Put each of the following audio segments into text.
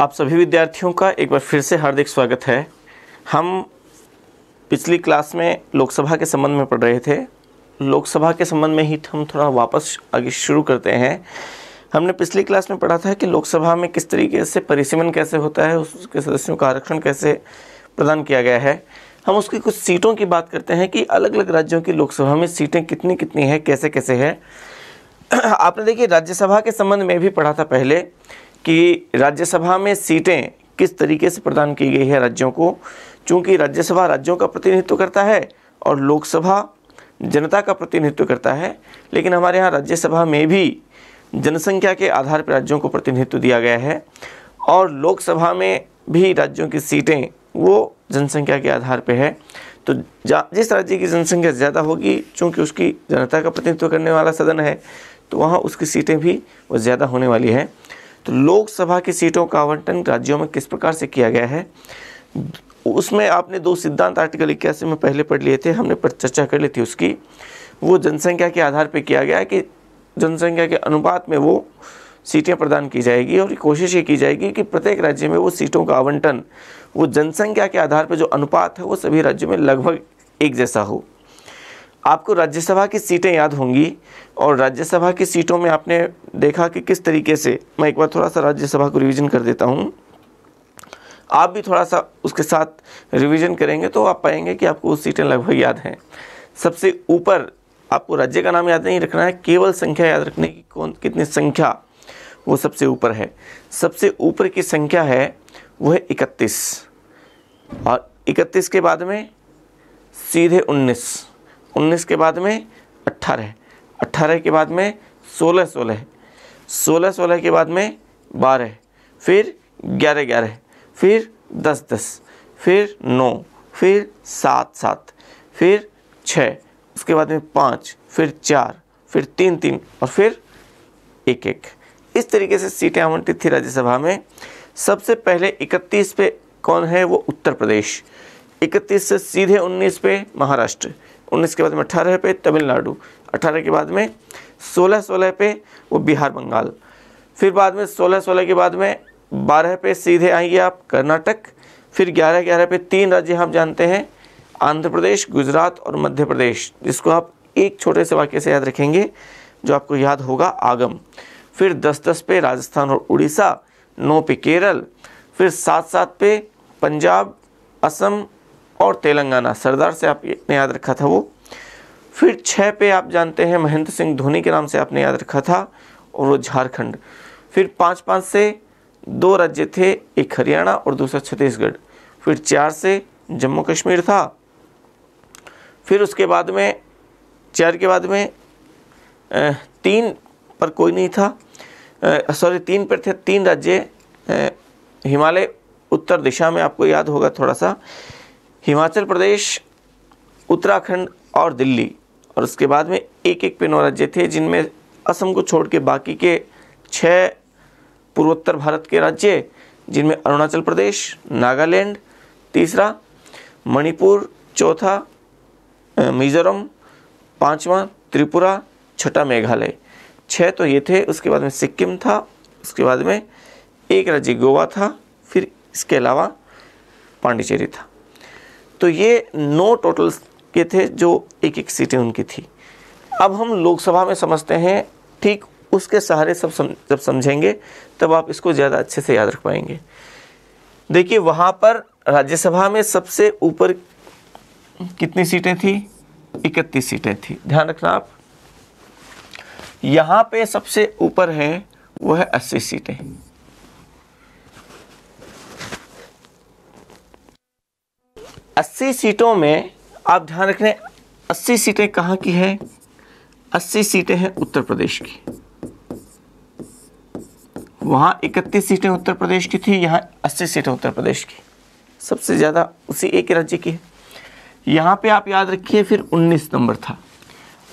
आप सभी विद्यार्थियों का एक बार फिर से हार्दिक स्वागत है हम पिछली क्लास में लोकसभा के संबंध में पढ़ रहे थे लोकसभा के संबंध में ही हम थोड़ा वापस आगे शुरू करते हैं हमने पिछली क्लास में पढ़ा था कि लोकसभा में किस तरीके से परिसीमन कैसे होता है उसके सदस्यों का आरक्षण कैसे प्रदान किया गया है हम उसकी कुछ सीटों की बात करते हैं कि अलग अलग राज्यों की लोकसभा में सीटें कितनी कितनी है कैसे कैसे है आपने देखिए राज्यसभा के संबंध में भी पढ़ा था पहले कि राज्यसभा में सीटें किस तरीके से प्रदान की गई है राज्यों को चूँकि राज्यसभा राज्यों का प्रतिनिधित्व करता है और लोकसभा जनता का प्रतिनिधित्व करता है लेकिन हमारे यहाँ राज्यसभा में भी जनसंख्या के आधार पर राज्यों को प्रतिनिधित्व दिया गया है और लोकसभा में भी राज्यों की सीटें वो जनसंख्या के आधार पर है तो जिस राज्य की जनसंख्या ज़्यादा होगी चूँकि उसकी जनता का प्रतिनिधित्व करने वाला सदन है तो वहाँ उसकी सीटें भी वो ज़्यादा होने वाली है तो लोकसभा की सीटों का आवंटन राज्यों में किस प्रकार से किया गया है उसमें आपने दो सिद्धांत आर्टिकल इक्यासी में पहले पढ़ लिए थे हमने पर चर्चा कर ली थी उसकी वो जनसंख्या के आधार पर किया गया है कि जनसंख्या के अनुपात में वो सीटें प्रदान की जाएगी और कोशिश ये की जाएगी कि प्रत्येक राज्य में वो सीटों का आवंटन वो जनसंख्या के आधार पर जो अनुपात है वो सभी राज्यों में लगभग एक जैसा हो आपको राज्यसभा की सीटें याद होंगी और राज्यसभा की सीटों में आपने देखा कि किस तरीके से मैं एक बार थोड़ा सा राज्यसभा को रिवीजन कर देता हूँ आप भी थोड़ा सा उसके साथ रिवीजन करेंगे तो आप पाएंगे कि आपको वो सीटें लगभग याद हैं सबसे ऊपर आपको राज्य का नाम याद नहीं रखना है केवल संख्या याद रखने की कौन कितनी संख्या वो सबसे ऊपर है सबसे ऊपर की संख्या है वो है इकतीस और इकतीस के बाद में सीधे उन्नीस उन्नीस के बाद में अट्ठारह अट्ठारह के बाद में सोलह सोलह सोलह सोलह के बाद में बारह फिर ग्यारह ग्यारह फिर दस दस फिर नौ फिर सात सात फिर छः उसके बाद में पाँच फिर चार फिर तीन तीन और फिर एक एक इस तरीके से सीटें आवंटित थी राज्यसभा में सबसे पहले 31 पे कौन है वो उत्तर प्रदेश 31 से सीधे 19 पे महाराष्ट्र उन्नीस के बाद में अठारह पे तमिलनाडु अठारह के बाद में सोलह सोलह पे वो बिहार बंगाल फिर बाद में सोलह सोलह के बाद में बारह पे सीधे आएंगे आप कर्नाटक फिर ग्यारह ग्यारह पे तीन राज्य हम जानते हैं आंध्र प्रदेश गुजरात और मध्य प्रदेश जिसको आप एक छोटे से वाक्य से याद रखेंगे जो आपको याद होगा आगम फिर दस दस पे राजस्थान और उड़ीसा नौ पे केरल फिर सात सात पे पंजाब असम और तेलंगाना सरदार से आपने याद रखा था वो फिर छः पे आप जानते हैं महेंद्र सिंह धोनी के नाम से आपने याद रखा था और वो झारखंड फिर पाँच पाँच से दो राज्य थे एक हरियाणा और दूसरा छत्तीसगढ़ फिर चार से जम्मू कश्मीर था फिर उसके बाद में चार के बाद में तीन पर कोई नहीं था सॉरी तीन पर थे तीन राज्य हिमालय उत्तर दिशा में आपको याद होगा थोड़ा सा हिमाचल प्रदेश उत्तराखंड और दिल्ली और उसके बाद में एक एक पे नौ राज्य थे जिनमें असम को छोड़ के बाकी के छः पूर्वोत्तर भारत के राज्य जिनमें अरुणाचल प्रदेश नागालैंड तीसरा मणिपुर चौथा मिज़ोरम पांचवा त्रिपुरा छठा मेघालय छः तो ये थे उसके बाद में सिक्किम था उसके बाद में एक राज्य गोवा था फिर इसके अलावा पांडिचेरी था तो ये नौ टोटल्स के थे जो एक एक सीटें उनकी थी अब हम लोकसभा में समझते हैं ठीक उसके सहारे सब सम, जब समझेंगे तब आप इसको ज़्यादा अच्छे से याद रख पाएंगे देखिए वहाँ पर राज्यसभा में सबसे ऊपर कितनी सीटें थी इकतीस सीटें थी ध्यान रखना आप यहाँ पे सबसे ऊपर हैं वो है अस्सी सीटें अस्सी सीटों में आप ध्यान रख अस्सी सीटें कहाँ की हैं अस्सी सीटें हैं उत्तर प्रदेश की वहाँ इकतीस सीटें उत्तर प्रदेश की थी यहाँ अस्सी सीटें उत्तर प्रदेश की सबसे ज़्यादा उसी एक राज्य की है यहाँ पे आप याद रखिए फिर 19 नंबर था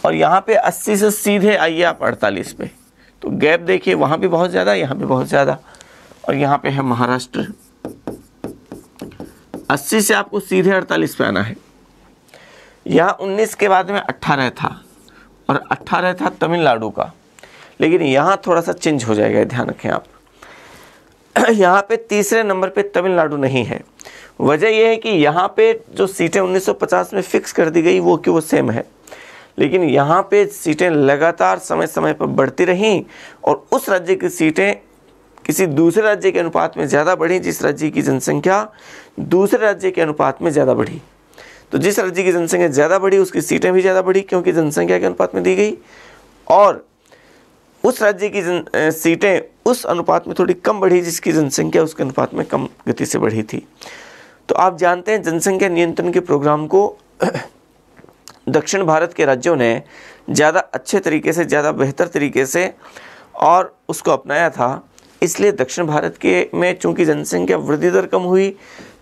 और यहाँ पे 80 से सीधे आइए आप 48 पे तो गैप देखिए वहाँ भी बहुत ज़्यादा यहाँ भी बहुत ज़्यादा और यहाँ पे है महाराष्ट्र अस्सी से आपको सीधे अड़तालीस पे आना है यहाँ उन्नीस के बाद में अट्ठारह था और अट्ठारह था तमिलनाडु का लेकिन यहाँ थोड़ा सा चेंज हो जाएगा ध्यान रखें आप यहाँ पे तीसरे नंबर पे तमिलनाडु नहीं है वजह यह है कि यहाँ पे जो सीटें 1950 में फिक्स कर दी गई वो कि वो सेम है लेकिन यहाँ पे सीटें लगातार समय समय पर बढ़ती रहीं और उस राज्य की सीटें किसी दूसरे राज्य के अनुपात में ज़्यादा बढ़ी जिस राज्य की जनसंख्या दूसरे राज्य के अनुपात में ज़्यादा बढ़ी तो जिस राज्य की जनसंख्या ज़्यादा बढ़ी उसकी सीटें भी ज़्यादा बढ़ी क्योंकि जनसंख्या के अनुपात में दी गई और उस राज्य की जन सीटें उस अनुपात में थोड़ी कम बढ़ी जिसकी जनसंख्या उसके अनुपात में कम गति से बढ़ी थी तो आप जानते हैं जनसंख्या नियंत्रण के प्रोग्राम को दक्षिण भारत के राज्यों ने ज़्यादा अच्छे तरीके से ज़्यादा बेहतर तरीके से और उसको अपनाया था इसलिए दक्षिण भारत के में चूंकि जनसंख्या वृद्धि दर कम हुई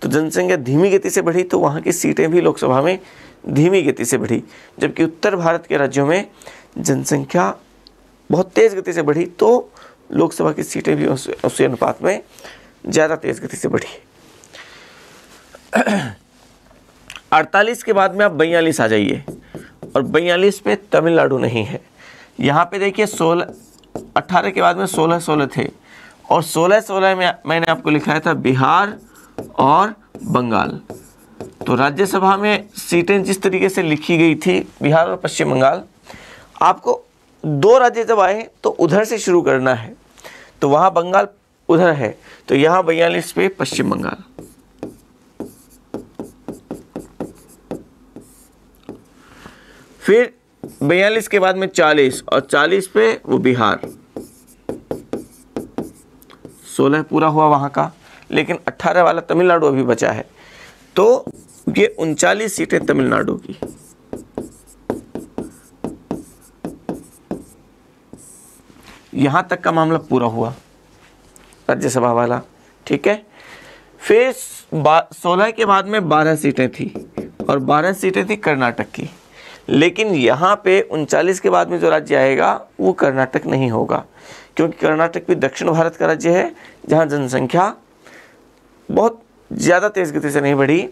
तो जनसंख्या धीमी गति से बढ़ी तो वहाँ की सीटें भी लोकसभा में धीमी गति से बढ़ी जबकि उत्तर भारत के राज्यों में जनसंख्या बहुत तेज़ गति से बढ़ी तो लोकसभा की सीटें भी उस उसी अनुपात में ज़्यादा तेज़ गति से बढ़ी अड़तालीस के बाद में आप बयालीस आ जाइए और बयालीस में तमिलनाडु नहीं है यहाँ पे देखिए सोलह अट्ठारह के बाद में सोलह सोलह थे और 16-16 में मैंने आपको लिखाया था बिहार और बंगाल तो राज्यसभा में सीटें जिस तरीके से लिखी गई थी बिहार और पश्चिम बंगाल आपको दो राज्य जब आए तो उधर से शुरू करना है तो वहाँ बंगाल उधर है तो यहाँ बयालीस पे पश्चिम बंगाल फिर बयालीस के बाद में चालीस और चालीस पे वो बिहार सोलह पूरा हुआ वहाँ का लेकिन अट्ठारह वाला तमिलनाडु अभी बचा है तो ये उनचालीस सीटें तमिलनाडु की यहाँ तक का मामला पूरा हुआ राज्यसभा वाला ठीक है फिर सोलह के बाद में बारह सीटें थी और बारह सीटें थी कर्नाटक की लेकिन यहाँ पे उनचालीस के बाद में जो राज्य आएगा वो कर्नाटक नहीं होगा क्योंकि कर्नाटक भी दक्षिण भारत का राज्य है जहाँ जनसंख्या बहुत ज़्यादा तेज़ गति से नहीं बढ़ी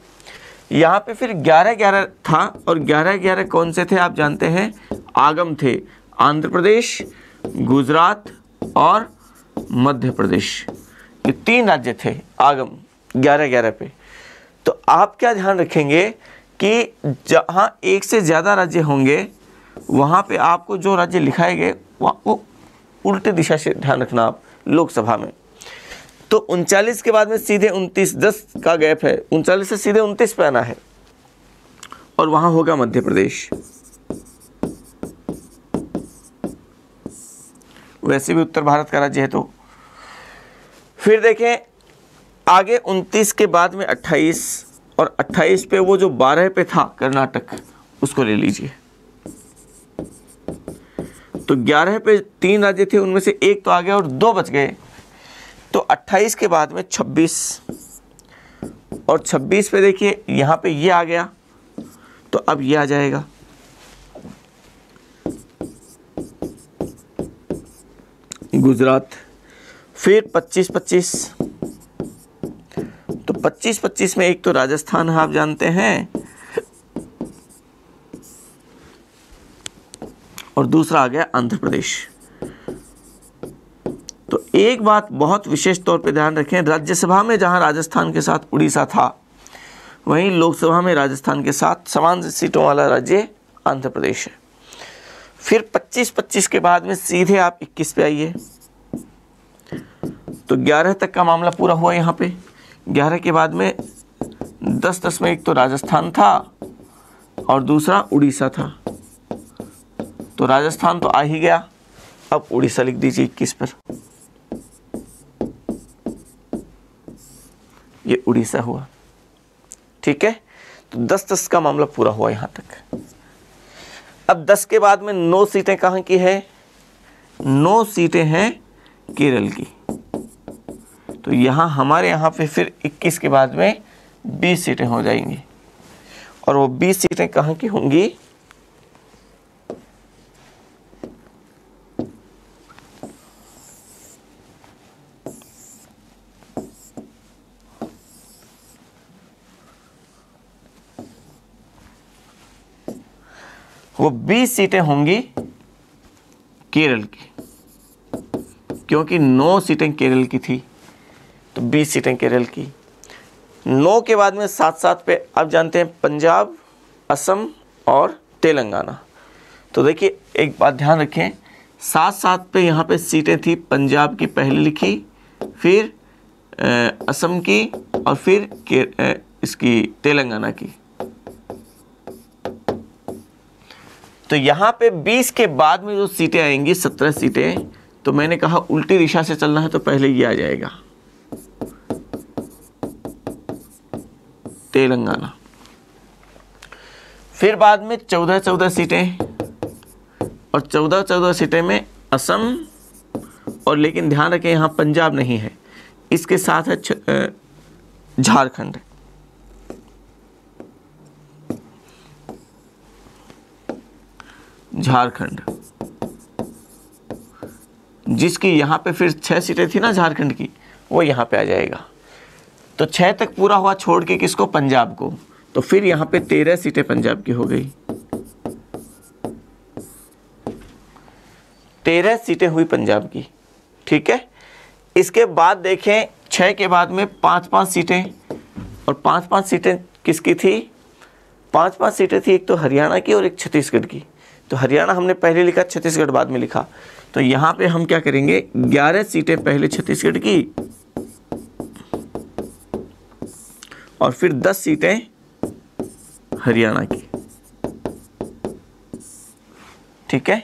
यहाँ पे फिर ग्यारह ग्यारह था और ग्यारह ग्यारह कौन से थे आप जानते हैं आगम थे आंध्र प्रदेश गुजरात और मध्य प्रदेश ये तीन राज्य थे आगम ग्यारह ग्यारह पे तो आप क्या ध्यान रखेंगे कि जहाँ एक से ज़्यादा राज्य होंगे वहाँ पे आपको जो राज्य लिखाए गए वो उल्टी दिशा से ध्यान रखना आप लोकसभा में तो उनचालीस के बाद में सीधे उनतीस दस का गैप है उनचालीस से सीधे उनतीस पे आना है और वहां होगा मध्य प्रदेश वैसे भी उत्तर भारत का राज्य है तो फिर देखें आगे 29 के बाद में 28 और 28 पे वो जो 12 पे था कर्नाटक उसको ले लीजिए तो ग्यारह पे तीन राज्य थे उनमें से एक तो आ गया और दो बच गए तो अट्ठाईस के बाद में छब्बीस और छब्बीस पे देखिए यहाँ पे ये आ गया तो अब ये आ जाएगा गुजरात फिर 25 25 तो 25 25 में एक तो राजस्थान है आप जानते हैं और दूसरा आ गया आंध्र प्रदेश तो एक बात बहुत विशेष तौर पर ध्यान रखें राज्यसभा में जहां राजस्थान के साथ उड़ीसा था वहीं लोकसभा में राजस्थान के साथ समान सीटों वाला राज्य आंध्र प्रदेश है फिर 25-25 के बाद में सीधे आप 21 पे आइए तो 11 तक का मामला पूरा हुआ यहाँ पे 11 के बाद में 10 10 में एक तो राजस्थान था और दूसरा उड़ीसा था तो राजस्थान तो आ ही गया अब उड़ीसा लिख दीजिए इक्कीस पर ये उड़ीसा हुआ ठीक है तो दस दस का मामला पूरा हुआ यहां तक अब दस के बाद में नौ सीटें कहां की है नौ सीटें हैं केरल की तो यहां हमारे यहां पे फिर 21 के बाद में 20 सीटें हो जाएंगी और वो 20 सीटें कहां की होंगी वो 20 सीटें होंगी केरल की क्योंकि 9 सीटें केरल की थी तो 20 सीटें केरल की 9 के बाद में सात सात पे अब जानते हैं पंजाब असम और तेलंगाना तो देखिए एक बात ध्यान रखें सात सात पे यहाँ पे सीटें थी पंजाब की पहली लिखी फिर असम की और फिर के, इसकी तेलंगाना की तो यहाँ पे 20 के बाद में जो सीटें आएंगी 17 सीटें तो मैंने कहा उल्टी दिशा से चलना है तो पहले ये आ जाएगा तेलंगाना फिर बाद में चौदह चौदह सीटें और चौदह चौदह सीटें में असम और लेकिन ध्यान रखें यहाँ पंजाब नहीं है इसके साथ है झारखंड झारखंड जिसकी यहाँ पे फिर छः सीटें थी ना झारखंड की वो यहाँ पे आ जाएगा तो छः तक पूरा हुआ छोड़ के किसको पंजाब को तो फिर यहाँ पे तेरह सीटें पंजाब की हो गई तेरह सीटें हुई पंजाब की ठीक है इसके बाद देखें छः के बाद में पाँच पाँच सीटें और पाँच पाँच सीटें किसकी थी पाँच पाँच सीटें थी एक तो हरियाणा की और एक छत्तीसगढ़ की तो हरियाणा हमने पहले लिखा छत्तीसगढ़ बाद में लिखा तो यहां पे हम क्या करेंगे ग्यारह सीटें पहले छत्तीसगढ़ की और फिर दस सीटें हरियाणा की ठीक है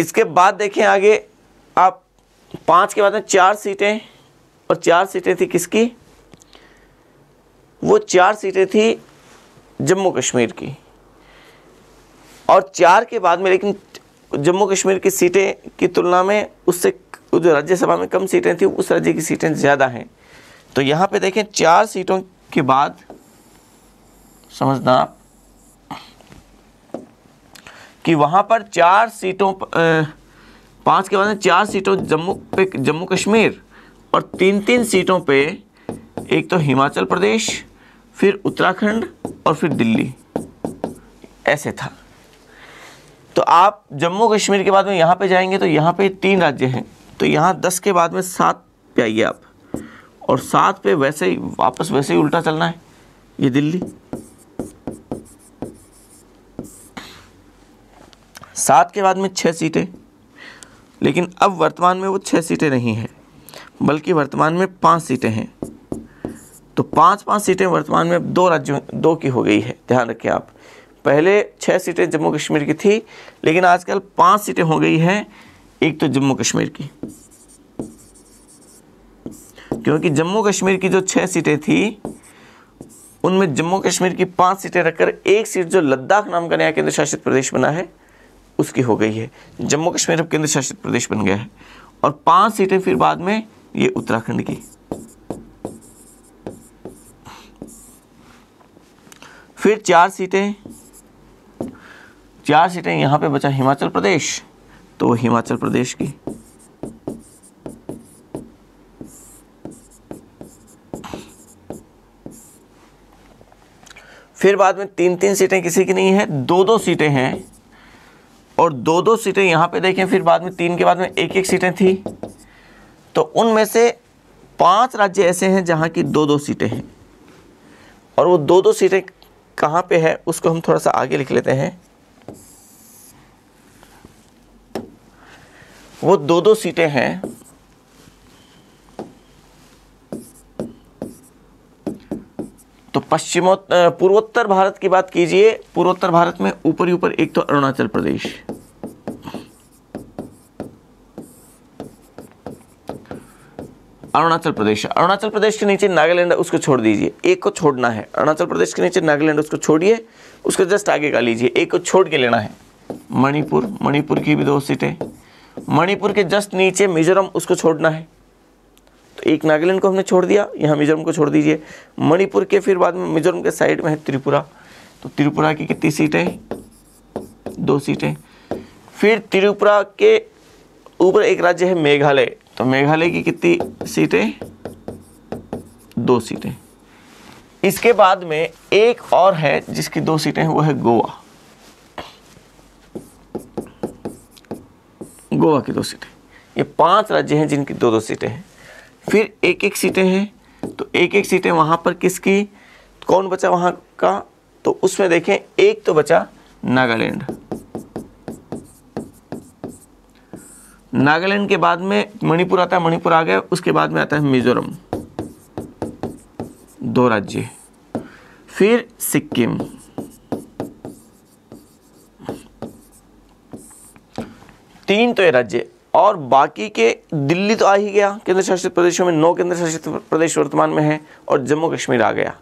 इसके बाद देखें आगे आप पांच के बाद में चार सीटें और चार सीटें थी किसकी वो चार सीटें थी जम्मू कश्मीर की और चार के बाद में लेकिन जम्मू कश्मीर की सीटें की तुलना में उससे जो राज्यसभा में कम सीटें थी उस राज्य की सीटें ज़्यादा हैं तो यहाँ पे देखें चार सीटों के बाद समझना आप कि वहाँ पर चार सीटों पांच के बाद चार सीटों जम्मू पे जम्मू कश्मीर और तीन तीन सीटों पे एक तो हिमाचल प्रदेश फिर उत्तराखंड और फिर दिल्ली ऐसे था तो आप जम्मू कश्मीर के बाद में यहाँ पे जाएंगे तो यहाँ पे तीन राज्य हैं तो यहाँ दस के बाद में सात पे आइए आप और सात पे वैसे ही वापस वैसे ही उल्टा चलना है ये दिल्ली सात के बाद में छः सीटें लेकिन अब वर्तमान में वो छः सीटें नहीं हैं बल्कि वर्तमान में पाँच सीटें हैं तो पाँच पाँच सीटें वर्तमान में दो राज्यों दो की हो गई है ध्यान रखिए आप पहले छः सीटें जम्मू कश्मीर की थी लेकिन आजकल पांच सीटें हो गई हैं एक तो जम्मू कश्मीर की क्योंकि जम्मू कश्मीर की जो छः सीटें थी उनमें जम्मू कश्मीर की पांच सीटें रखकर एक सीट जो लद्दाख नाम का नया केंद्र शासित प्रदेश बना है उसकी हो गई है जम्मू कश्मीर अब केंद्र शासित प्रदेश बन गया है और पांच सीटें फिर बाद में ये उत्तराखंड की फिर चार सीटें चार सीटें यहाँ पे बचा हिमाचल प्रदेश तो हिमाचल प्रदेश की फिर बाद में तीन तीन सीटें किसी की नहीं है दो दो सीटें हैं और दो दो सीटें यहाँ पे देखें फिर बाद में तीन के बाद में एक एक सीटें थी तो उनमें से पांच राज्य ऐसे हैं जहां की दो दो सीटें हैं और वो दो दो सीटें कहां पे है उसको हम थोड़ा सा आगे लिख लेते हैं वो दो दो सीटें हैं तो पश्चिमोत्तर पूर्वोत्तर भारत की बात कीजिए पूर्वोत्तर भारत में ऊपर ही ऊपर एक तो अरुणाचल प्रदेश अरुणाचल प्रदेश अरुणाचल प्रदेश के नीचे नागालैंड उसको छोड़ दीजिए एक को छोड़ना है अरुणाचल प्रदेश के नीचे नागालैंड उसको छोड़िए उसको जस्ट आगे का लीजिए एक को छोड़ के लेना है मणिपुर मणिपुर की भी दो सीटें मणिपुर के जस्ट नीचे मिजोरम उसको छोड़ना है तो एक नागालैंड को हमने छोड़ दिया यहाँ मिजोरम को छोड़ दीजिए मणिपुर के फिर बाद में मिजोरम के साइड में है त्रिपुरा तो त्रिपुरा की कितनी सीटें दो सीटें फिर त्रिपुरा के ऊपर एक राज्य है मेघालय तो मेघालय की कितनी सीटें दो सीटें इसके बाद में एक और है जिसकी दो सीटें हैं वो है गोवा गोवा की दो सीटें ये पांच राज्य हैं जिनकी दो दो सीटें हैं फिर एक एक सीटें हैं तो एक एक सीटें वहाँ पर किसकी कौन बचा वहाँ का तो उसमें देखें एक तो बचा नागालैंड नागालैंड के बाद में मणिपुर आता है मणिपुर आ गया उसके बाद में आता है मिजोरम दो राज्य फिर सिक्किम तीन तो ये राज्य और बाकी के दिल्ली तो आ ही गया केंद्र शासित प्रदेशों में नौ केंद्र शासित प्रदेश वर्तमान में है और जम्मू कश्मीर आ गया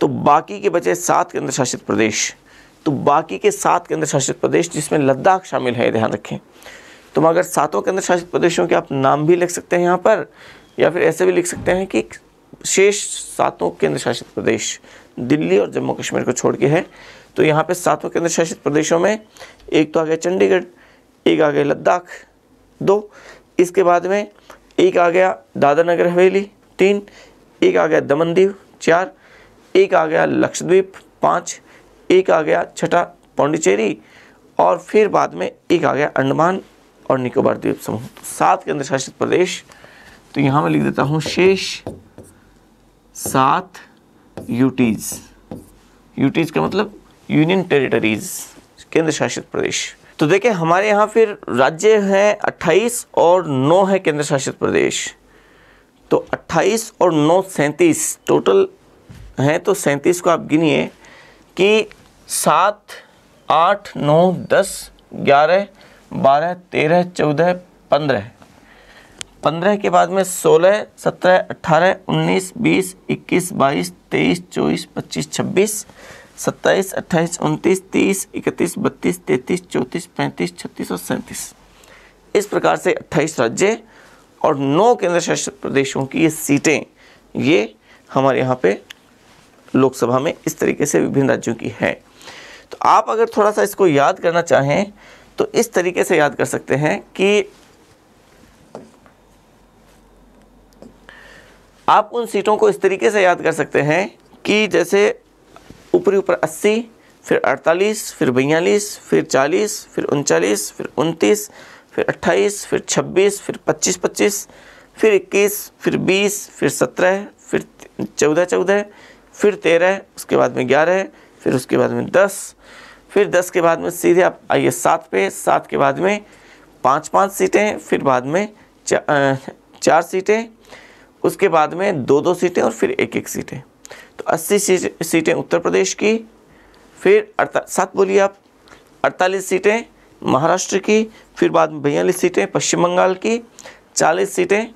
तो बाकी के बचे सात केंद्र शासित प्रदेश तो बाकी के सात केंद्र शासित प्रदेश जिसमें लद्दाख शामिल है ध्यान रखें तो मगर सातों केंद्र शासित प्रदेशों के आप नाम भी लिख सकते हैं यहाँ पर या फिर ऐसे भी लिख सकते हैं कि शेष सातों केंद्र शासित प्रदेश दिल्ली और जम्मू कश्मीर को छोड़ के है तो यहाँ पे सातों केंद्र शासित प्रदेशों में एक तो आ गया चंडीगढ़ एक आ गया लद्दाख दो इसके बाद में एक आ गया दादा नगर हवेली तीन एक आ गया दमनदीव चार एक आ गया लक्षद्वीप पाँच एक आ गया छठा पौंडीचेरी और फिर बाद में एक आ गया अंडमान और निकोबार द्वीप समूह सात केंद्र शासित प्रदेश तो यहाँ मैं लिख देता हूँ शेष सात यूटीज यूटीज का मतलब यूनियन टेरिटरीज केंद्र शासित प्रदेश तो देखें हमारे यहाँ फिर राज्य हैं 28 और 9 है केंद्र शासित प्रदेश तो 28 और 9 सैंतीस टोटल हैं तो सैंतीस को आप गिनिए कि सात आठ नौ दस ग्यारह बारह तेरह चौदह पंद्रह पंद्रह के बाद में सोलह सत्रह अट्ठारह उन्नीस बीस इक्कीस बाईस तेईस चौबीस पच्चीस छब्बीस सत्ताईस अट्ठाईस उनतीस तीस इकतीस बत्तीस तैंतीस चौंतीस पैंतीस छत्तीस और सैंतीस इस प्रकार से अट्ठाईस राज्य और नौ केंद्र शासित प्रदेशों की ये सीटें ये हमारे यहाँ पे लोकसभा में इस तरीके से विभिन्न राज्यों की है तो आप अगर थोड़ा सा इसको याद करना चाहें तो इस तरीके से याद कर सकते हैं कि आप उन सीटों को इस तरीके से याद कर सकते हैं कि जैसे ऊपरी ऊपर 80 फिर 48 फिर बयालीस फिर 40 फिर उनचालीस फिर उनतीस फिर 28 फिर 26 फिर 25 25 फिर 21 फिर 20 फिर 17 फिर 14 14 फिर 13 उसके बाद में 11 फिर उसके बाद में 10 फिर 10 के बाद में सीधे आप आइए सात पे सात के बाद में पाँच पाँच सीटें फिर बाद में चा, चार सीटें उसके बाद में दो दो सीटें और फिर एक एक सीटें तो 80 सीटें उत्तर प्रदेश की फिर सात बोलिए आप 48 सीटें महाराष्ट्र की फिर बाद में बयालीस सीटें पश्चिम बंगाल की 40 सीटें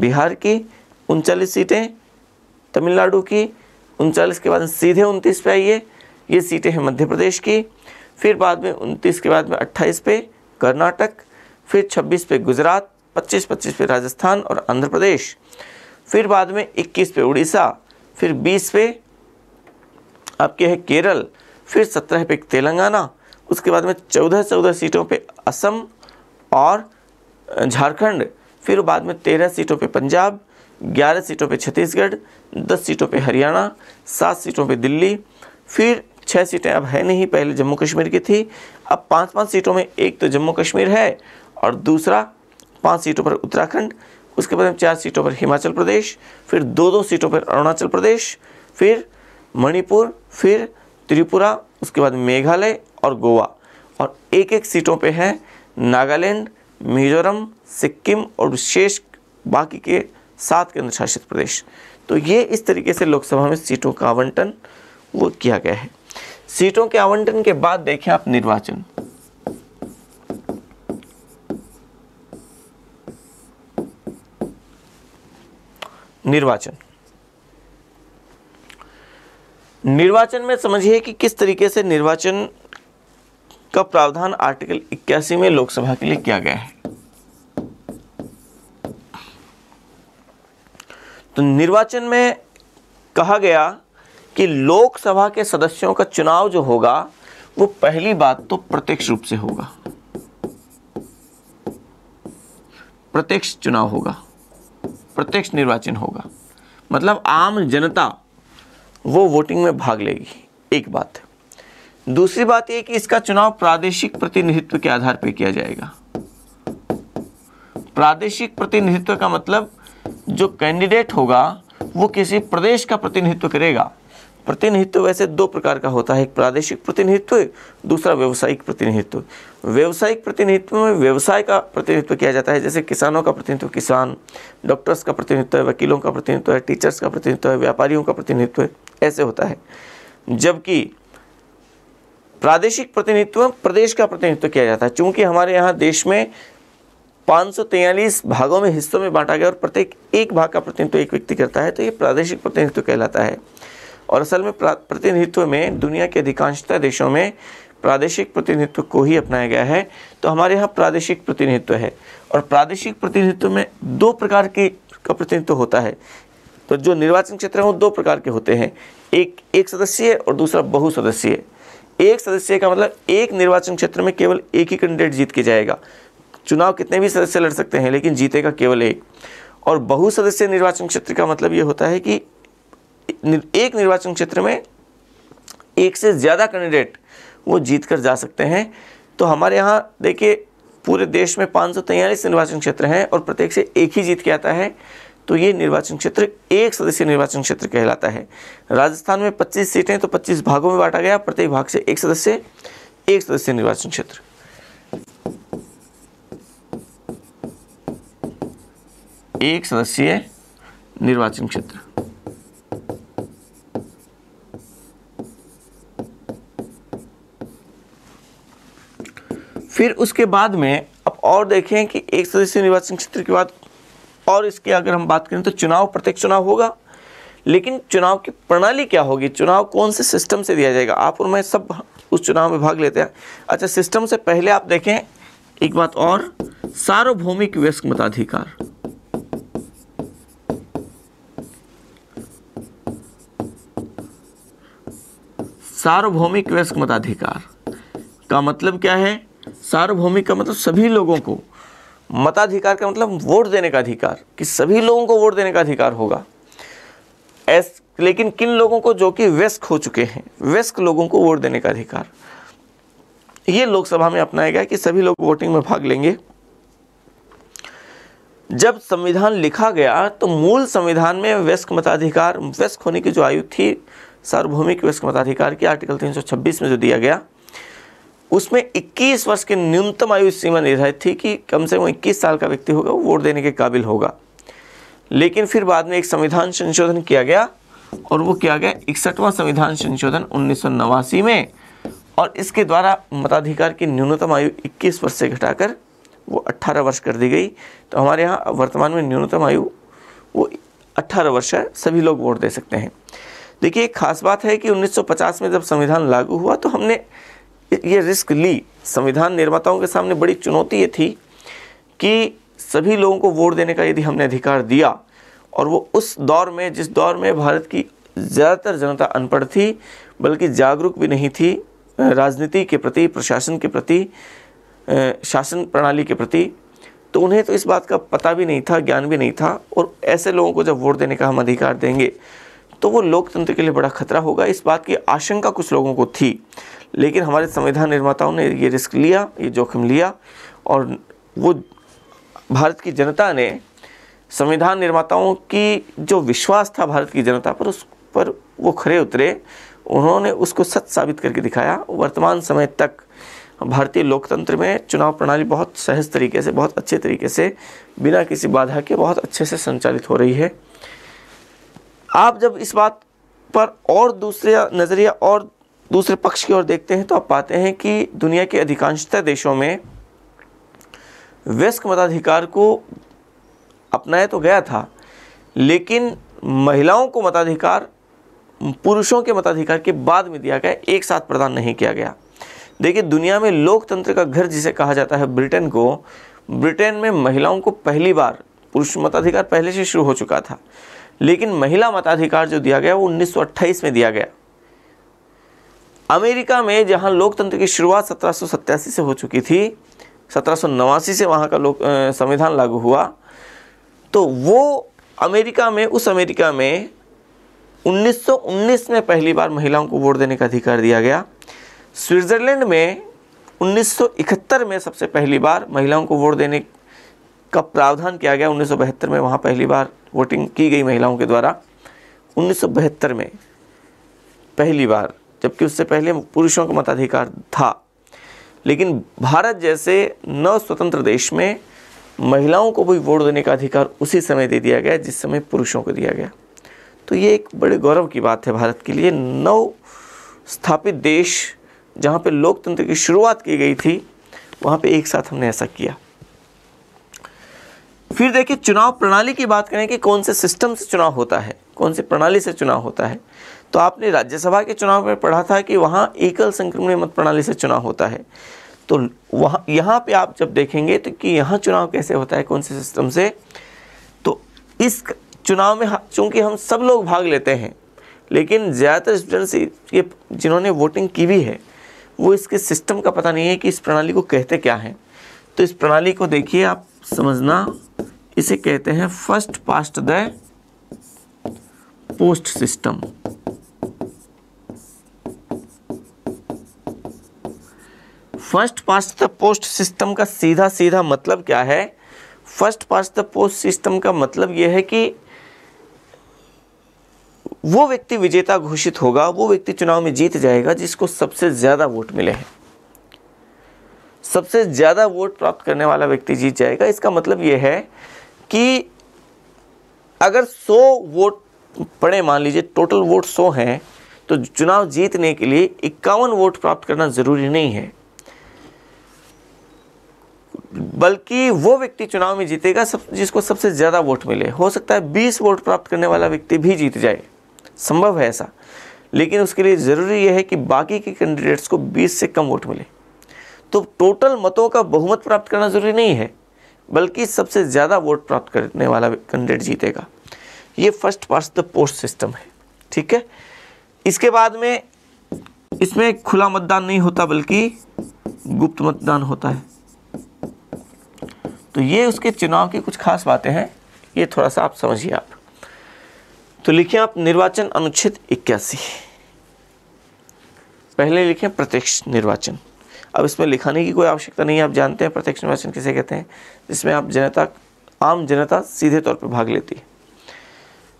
बिहार की उनचालीस सीटें तमिलनाडु की उनचालीस के बाद सीधे उनतीस पे आइए ये सीटें हैं मध्य प्रदेश की फिर बाद में उनतीस के बाद में अट्ठाईस पे कर्नाटक फिर छब्बीस पे गुजरात पच्चीस पच्चीस पे राजस्थान और आंध्र प्रदेश फिर बाद में इक्कीस पे उड़ीसा फिर बीस पे आपके है केरल फिर सत्रह पे तेलंगाना उसके बाद में चौदह चौदह सीटों पे असम और झारखंड फिर बाद में तेरह सीटों पे पंजाब ग्यारह सीटों पे छत्तीसगढ़ दस सीटों पे हरियाणा सात सीटों पे दिल्ली फिर छः सीटें अब है नहीं पहले जम्मू कश्मीर की थी अब पांच पांच सीटों में एक तो जम्मू कश्मीर है और दूसरा पांच सीटों पर उत्तराखंड उसके बाद चार सीटों पर हिमाचल प्रदेश फिर दो दो सीटों पर अरुणाचल प्रदेश फिर मणिपुर फिर त्रिपुरा उसके बाद मेघालय और गोवा और एक एक सीटों पे है नागालैंड मिजोरम सिक्किम और विशेष बाकी के सात केंद्र शासित प्रदेश तो ये इस तरीके से लोकसभा में सीटों का आवंटन वो किया गया है सीटों के आवंटन के बाद देखें आप निर्वाचन निर्वाचन निर्वाचन में समझिए कि किस तरीके से निर्वाचन का प्रावधान आर्टिकल 81 में लोकसभा के लिए किया गया है तो निर्वाचन में कहा गया कि लोकसभा के सदस्यों का चुनाव जो होगा वो पहली बात तो प्रत्यक्ष रूप से होगा प्रत्यक्ष चुनाव होगा प्रत्यक्ष निर्वाचन होगा मतलब आम जनता वो वोटिंग में भाग लेगी एक बात दूसरी बात यह कि इसका चुनाव प्रादेशिक प्रतिनिधित्व के आधार पर किया जाएगा प्रादेशिक प्रतिनिधित्व का मतलब जो कैंडिडेट होगा वो किसी प्रदेश का प्रतिनिधित्व करेगा प्रतिनिधित्व वैसे दो प्रकार का होता है एक प्रादेशिक प्रतिनिधित्व दूसरा व्यवसायिक प्रतिनिधित्व व्यवसायिक प्रतिनिधित्व में व्यवसाय का प्रतिनिधित्व किया जाता है जैसे किसानों का प्रतिनिधित्व किसान डॉक्टर्स का प्रतिनिधित्व है वकीलों का प्रतिनिधित्व है टीचर्स का प्रतिनिधित्व है व्यापारियों का प्रतिनिधित्व ऐसे होता है जबकि प्रादेशिक प्रतिनिधित्व प्रदेश का प्रतिनिधित्व किया जाता है चूँकि हमारे यहाँ देश में पाँच भागों में हिस्सों में बांटा गया और प्रत्येक एक भाग का प्रतिनिधित्व एक व्यक्ति करता है तो ये प्रादेशिक प्रतिनिधित्व कहलाता है और असल में प्रतिनिधित्व में दुनिया के अधिकांशतः देशों में प्रादेशिक प्रतिनिधित्व को ही अपनाया गया है तो हमारे यहाँ प्रादेशिक प्रतिनिधित्व है और प्रादेशिक प्रतिनिधित्व में दो प्रकार के का प्रतिनिधित्व होता है तो जो निर्वाचन क्षेत्र हैं वो दो प्रकार के होते हैं एक एक सदस्यीय और दूसरा बहुसदस्यीय एक सदस्य का मतलब एक निर्वाचन क्षेत्र में केवल एक ही कैंडिडेट जीत के जाएगा चुनाव कितने भी सदस्य लड़ सकते हैं लेकिन जीतेगा केवल एक और बहुसदस्यीय निर्वाचन क्षेत्र का मतलब ये होता है कि एक निर्वाचन क्षेत्र में एक से ज़्यादा कैंडिडेट वो जीत कर जा सकते हैं तो हमारे यहाँ देखिए पूरे देश में पाँच निर्वाचन क्षेत्र हैं और प्रत्येक से एक ही जीत के आता है तो ये निर्वाचन क्षेत्र एक सदस्यीय निर्वाचन क्षेत्र कहलाता है राजस्थान में 25 सीटें तो 25 भागों में बांटा गया प्रत्येक भाग से एक सदस्य एक सदस्यीय निर्वाचन क्षेत्र एक सदस्यीय निर्वाचन क्षेत्र फिर उसके बाद में अब और देखें कि एक सदस्य निर्वाचन क्षेत्र के बाद और इसके अगर हम बात करें तो चुनाव प्रत्येक चुनाव होगा लेकिन चुनाव की प्रणाली क्या होगी चुनाव कौन से सिस्टम से दिया जाएगा आप और मैं सब उस चुनाव में भाग लेते हैं अच्छा सिस्टम से पहले आप देखें एक बात और सार्वभौमिक व्यस्क मताधिकार सार्वभौमिक व्यस्क मताधिकार का मतलब क्या है सार्वभौमिक का मतलब सभी लोगों को मताधिकार का मतलब वोट देने का अधिकार कि सभी लोगों को वोट देने का अधिकार होगा एस लेकिन किन लोगों को जो कि व्यस्क हो चुके हैं व्यस्क लोगों को वोट देने का अधिकार ये लोकसभा में अपनाया गया कि सभी लोग वोटिंग में भाग लेंगे जब संविधान लिखा गया तो मूल संविधान में व्यस्क मताधिकार व्यस्क होने की जो आयु थी सार्वभौमिक व्यस्क मताधिकार की आर्टिकल 326 में जो दिया गया उसमें 21 वर्ष की न्यूनतम आयु सीमा निर्धारित थी कि कम से कम 21 साल का व्यक्ति होगा वो वोट देने के काबिल होगा लेकिन फिर बाद में एक संविधान संशोधन किया गया और वो किया गया इकसठवां संविधान संशोधन उन्नीस में और इसके द्वारा मताधिकार की न्यूनतम आयु 21 वर्ष से घटाकर वो 18 वर्ष कर दी गई तो हमारे यहाँ वर्तमान में न्यूनतम आयु वो 18 वर्ष है सभी लोग वोट दे सकते हैं देखिए एक खास बात है कि 1950 में जब संविधान लागू हुआ तो हमने ये रिस्क ली संविधान निर्माताओं के सामने बड़ी चुनौती ये थी कि सभी लोगों को वोट देने का यदि हमने अधिकार दिया और वो उस दौर में जिस दौर में भारत की ज़्यादातर जनता अनपढ़ थी बल्कि जागरूक भी नहीं थी राजनीति के प्रति प्रशासन के प्रति शासन प्रणाली के प्रति तो उन्हें तो इस बात का पता भी नहीं था ज्ञान भी नहीं था और ऐसे लोगों को जब वोट देने का हम अधिकार देंगे तो वो लोकतंत्र के लिए बड़ा खतरा होगा इस बात की आशंका कुछ लोगों को थी लेकिन हमारे संविधान निर्माताओं ने ये रिस्क लिया ये जोखिम लिया और वो भारत की जनता ने संविधान निर्माताओं की जो विश्वास था भारत की जनता पर उस पर वो खड़े उतरे उन्होंने उसको सच साबित करके दिखाया वर्तमान समय तक भारतीय लोकतंत्र में चुनाव प्रणाली बहुत सहज तरीके से बहुत अच्छे तरीके से बिना किसी बाधा के बहुत अच्छे से संचालित हो रही है आप जब इस बात पर और दूसरे नज़रिया और दूसरे पक्ष की ओर देखते हैं तो आप पाते हैं कि दुनिया के अधिकांशतः देशों में वयस्क मताधिकार को अपनाया तो गया था लेकिन महिलाओं को मताधिकार पुरुषों के मताधिकार के बाद में दिया गया एक साथ प्रदान नहीं किया गया देखिए दुनिया में लोकतंत्र का घर जिसे कहा जाता है ब्रिटेन को ब्रिटेन में महिलाओं को पहली बार पुरुष मताधिकार पहले से शुरू हो चुका था लेकिन महिला मताधिकार जो दिया गया वो 1928 में दिया गया अमेरिका में जहाँ लोकतंत्र की शुरुआत सत्रह से हो चुकी थी सत्रह से वहाँ का लोक संविधान लागू हुआ तो वो अमेरिका में उस अमेरिका में 1919 में पहली बार महिलाओं को वोट देने का अधिकार दिया गया स्विट्ज़रलैंड में 1971 में सबसे पहली बार महिलाओं को वोट देने का प्रावधान किया गया उन्नीस में वहाँ पहली बार वोटिंग की गई महिलाओं के द्वारा उन्नीस में पहली बार जबकि उससे पहले पुरुषों का मताधिकार था लेकिन भारत जैसे नव स्वतंत्र देश में महिलाओं को भी वोट देने का अधिकार उसी समय दे दिया गया जिस समय पुरुषों को दिया गया तो ये एक बड़े गौरव की बात है भारत के लिए नव स्थापित देश जहाँ पे लोकतंत्र की शुरुआत की गई थी वहाँ पे एक साथ हमने ऐसा किया फिर देखिए चुनाव प्रणाली की बात करें कि कौन से सिस्टम से चुनाव होता है कौन से प्रणाली से चुनाव होता है तो आपने राज्यसभा के चुनाव में पढ़ा था कि वहाँ एकल संक्रमण मत प्रणाली से चुनाव होता है तो वहाँ यहाँ पर आप जब देखेंगे तो कि यहाँ चुनाव कैसे होता है कौन से सिस्टम से तो इस चुनाव में चूँकि हम सब लोग भाग लेते हैं लेकिन ज़्यादातर स्टूडेंट्स ये जिन्होंने वोटिंग की भी है वो इसके सिस्टम का पता नहीं है कि इस प्रणाली को कहते क्या हैं तो इस प्रणाली को देखिए आप समझना इसे कहते हैं first past the post system first past the post system का सीधा सीधा मतलब क्या है first past the post system का मतलब यह है कि वो व्यक्ति विजेता घोषित होगा वो व्यक्ति चुनाव में जीत जाएगा जिसको सबसे ज़्यादा वोट मिले हैं सबसे ज़्यादा वोट प्राप्त करने वाला व्यक्ति जीत जाएगा इसका मतलब यह है कि अगर 100 वोट पड़े मान लीजिए टोटल वोट 100 हैं तो चुनाव जीतने के लिए इक्यावन वोट प्राप्त करना ज़रूरी नहीं है बल्कि वो व्यक्ति चुनाव में जीतेगा सब जिसको सबसे ज़्यादा वोट मिले हो सकता है 20 वोट प्राप्त करने वाला व्यक्ति भी जीत जाए संभव है ऐसा लेकिन उसके लिए ज़रूरी यह है कि बाकी के कैंडिडेट्स को 20 से कम वोट मिले तो टोटल मतों का बहुमत प्राप्त करना ज़रूरी नहीं है बल्कि सबसे ज़्यादा वोट प्राप्त करने वाला कैंडिडेट जीतेगा ये first pass the post system है ठीक है इसके बाद में इसमें खुला मतदान नहीं होता बल्कि गुप्त मतदान होता है तो ये उसके चुनाव की कुछ खास बातें हैं ये थोड़ा सा आप समझिए आप तो लिखें आप निर्वाचन अनुच्छेद इक्यासी पहले लिखें प्रत्यक्ष निर्वाचन अब इसमें लिखाने की कोई आवश्यकता नहीं है आप जानते हैं प्रत्यक्ष निर्वाचन किसे कहते हैं जिसमें आप जनता आम जनता सीधे तौर पर भाग लेती है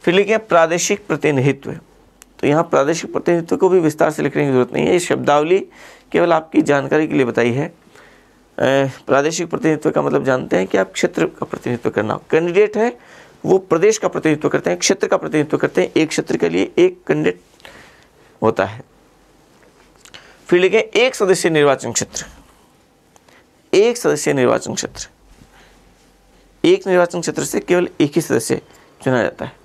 फिर लिखे प्रादेशिक प्रतिनिधित्व तो यहाँ प्रादेशिक प्रतिनिधित्व को भी विस्तार से लिखने की जरूरत नहीं है ये शब्दावली केवल आपकी जानकारी के लिए बताई है प्रादेशिक प्रतिनिधित्व का मतलब जानते हैं कि आप क्षेत्र का प्रतिनिधित्व करना कैंडिडेट है वो प्रदेश का प्रतिनिधित्व करते हैं क्षेत्र का प्रतिनिधित्व करते हैं एक क्षेत्र के लिए एक कैंडिडेट होता है फिर लिखें एक सदस्य निर्वाचन क्षेत्र एक सदस्य निर्वाचन क्षेत्र एक निर्वाचन क्षेत्र से केवल एक ही सदस्य चुना जाता है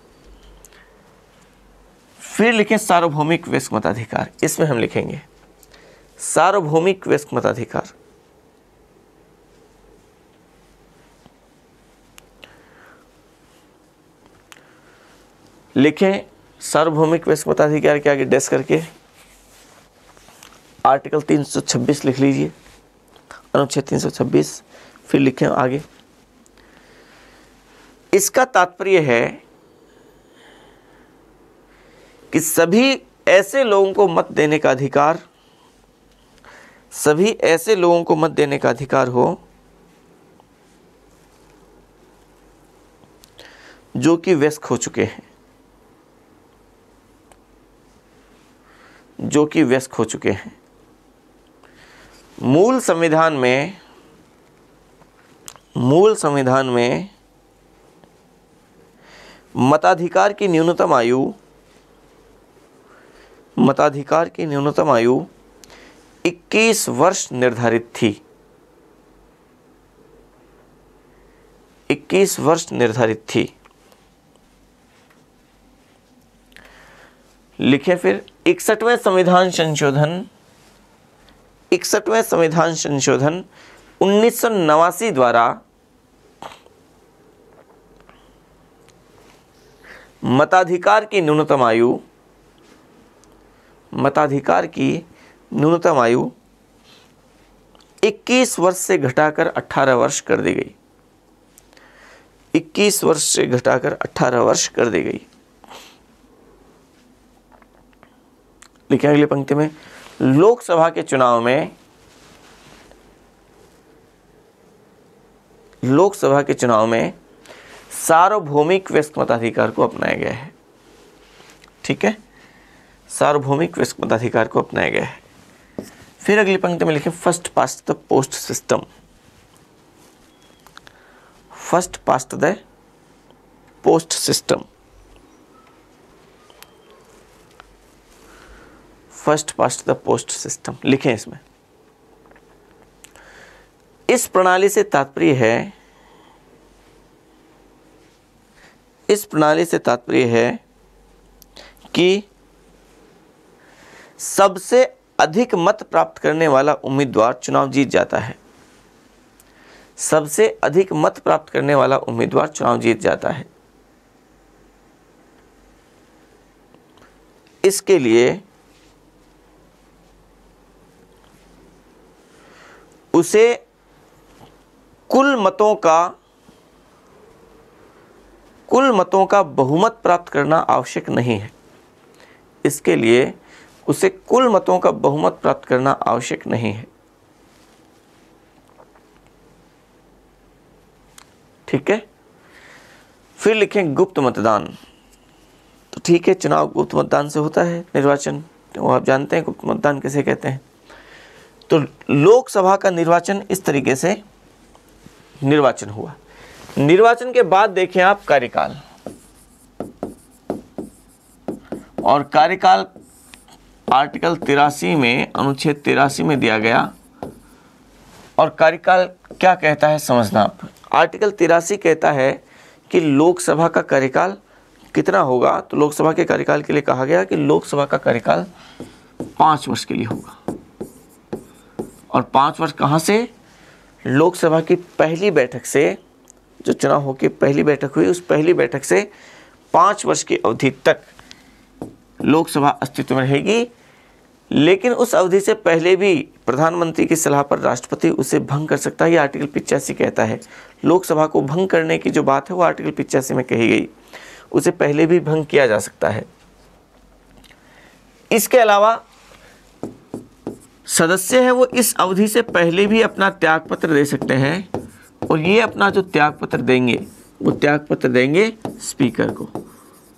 फिर लिखें सार्वभौमिक व्यस्क मताधिकार इसमें हम लिखेंगे सार्वभौमिक व्यस्क मताधिकार लिखें सार्वभौमिक व्यस्क मताधिकार के आगे डेस्क करके आर्टिकल 326 लिख लीजिए अनुच्छेद 326 फिर लिखें आगे इसका तात्पर्य है कि सभी ऐसे लोगों को मत देने का अधिकार सभी ऐसे लोगों को मत देने का अधिकार हो जो कि व्यस्क हो चुके हैं जो कि व्यस्क हो चुके हैं मूल संविधान में मूल संविधान में मताधिकार की न्यूनतम आयु मताधिकार की न्यूनतम आयु 21 वर्ष निर्धारित थी 21 वर्ष निर्धारित थी लिखे फिर इकसठवें संविधान संशोधन इकसठवें संविधान संशोधन उन्नीस द्वारा मताधिकार की न्यूनतम आयु मताधिकार की न्यूनतम आयु 21 वर्ष से घटाकर 18 वर्ष कर दी गई 21 वर्ष से घटाकर 18 वर्ष कर दी गई लिखे अगली पंक्ति में लोकसभा के चुनाव में लोकसभा के चुनाव में सार्वभौमिक व्यस्क मताधिकार को अपनाया गया है ठीक है सार्वभौमिक व्यस्क मताधिकार को अपनाया गया है फिर अगली पंक्ति में लिखे first past the post system first past the post system first past the post system लिखें इसमें इस प्रणाली से तात्पर्य है इस प्रणाली से तात्पर्य है कि सबसे अधिक मत प्राप्त करने वाला उम्मीदवार चुनाव जीत जाता है सबसे अधिक मत प्राप्त करने वाला उम्मीदवार चुनाव जीत जाता है इसके लिए उसे कुल मतों का कुल मतों का बहुमत प्राप्त करना आवश्यक नहीं है इसके लिए उसे कुल मतों का बहुमत प्राप्त करना आवश्यक नहीं है ठीक है फिर लिखें गुप्त मतदान तो ठीक है चुनाव गुप्त मतदान से होता है निर्वाचन तो आप जानते हैं गुप्त मतदान किसे कहते हैं तो लोकसभा का निर्वाचन इस तरीके से निर्वाचन हुआ निर्वाचन के बाद देखें आप कार्यकाल और कार्यकाल आर्टिकल तिरासी में अनुच्छेद तिरासी में दिया गया और कार्यकाल क्या कहता है समझना आप आर्टिकल तिरासी कहता है कि लोकसभा का कार्यकाल कितना होगा तो लोकसभा के कार्यकाल के लिए कहा गया कि लोकसभा का कार्यकाल पाँच वर्ष के लिए होगा और पाँच वर्ष कहाँ से लोकसभा की पहली बैठक से जो चुनाव होकर पहली बैठक हुई उस पहली बैठक से पाँच वर्ष की अवधि तक लोकसभा अस्तित्व में रहेगी लेकिन उस अवधि से पहले भी प्रधानमंत्री की सलाह पर राष्ट्रपति उसे भंग कर सकता है ये आर्टिकल पिचासी कहता है लोकसभा को भंग करने की जो बात है वो आर्टिकल पिचासी में कही गई उसे पहले भी भंग किया जा सकता है इसके अलावा सदस्य है वो इस अवधि से पहले भी अपना त्याग पत्र दे सकते हैं और ये अपना जो त्याग पत्र देंगे वो त्याग पत्र देंगे स्पीकर को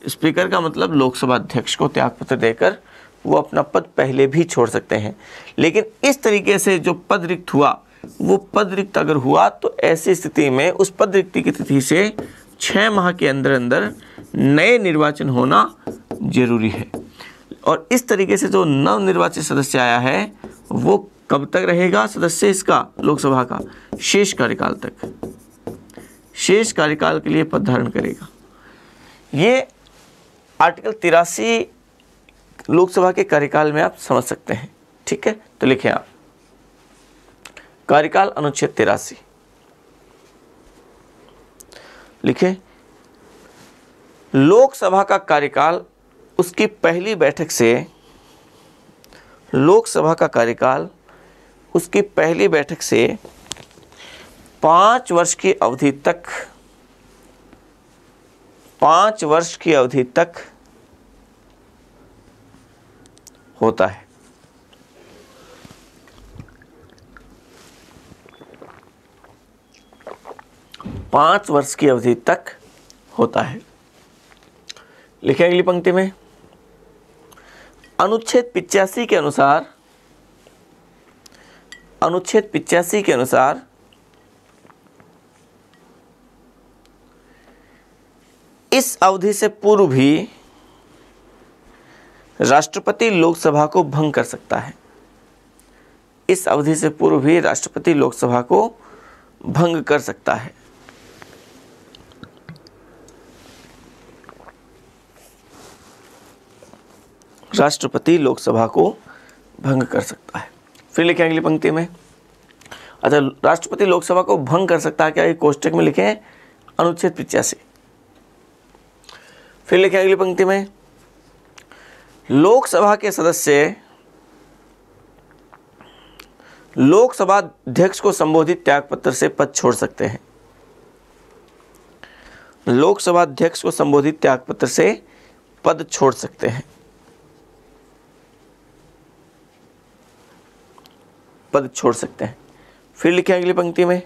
स्पीकर का मतलब लोकसभा अध्यक्ष को त्याग पत्र देकर वो अपना पद पहले भी छोड़ सकते हैं लेकिन इस तरीके से जो पद रिक्त हुआ वो पद रिक्त अगर हुआ तो ऐसी स्थिति में उस पद रिक्ति की तिथि से छः माह के अंदर अंदर नए निर्वाचन होना जरूरी है और इस तरीके से जो नवनिर्वाचित सदस्य आया है वो कब तक रहेगा सदस्य इसका लोकसभा का शेष कार्यकाल तक शेष कार्यकाल के लिए पद धारण करेगा ये आर्टिकल तिरासी लोकसभा के कार्यकाल में आप समझ सकते हैं ठीक है तो लिखें आप कार्यकाल अनुच्छेद तिरासी लिखें लोकसभा का कार्यकाल उसकी पहली बैठक से लोकसभा का कार्यकाल उसकी पहली बैठक से पाँच वर्ष की अवधि तक पाँच वर्ष की अवधि तक होता है पाँच वर्ष की अवधि तक होता है लिखे अगली पंक्ति में अनुच्छेद पिचासी के अनुसार अनुच्छेद पिचासी के अनुसार इस अवधि से पूर्व भी राष्ट्रपति लोकसभा को भंग कर सकता है इस अवधि से पूर्व भी राष्ट्रपति लोकसभा को भंग कर सकता है राष्ट्रपति लोकसभा को भंग कर सकता है फिर लिखें अगली पंक्ति में अच्छा राष्ट्रपति लोकसभा को भंग कर सकता है क्या ये कोष्टक में लिखे हैं अनुच्छेद पिचासी फिर लिखें अगली पंक्ति में लोकसभा के सदस्य लोकसभा अध्यक्ष को संबोधित त्यागपत्र से पद छोड़ सकते हैं लोकसभा अध्यक्ष को संबोधित त्यागपत्र से पद छोड़ सकते हैं पद छोड़ सकते हैं फिर लिखे अगली पंक्ति में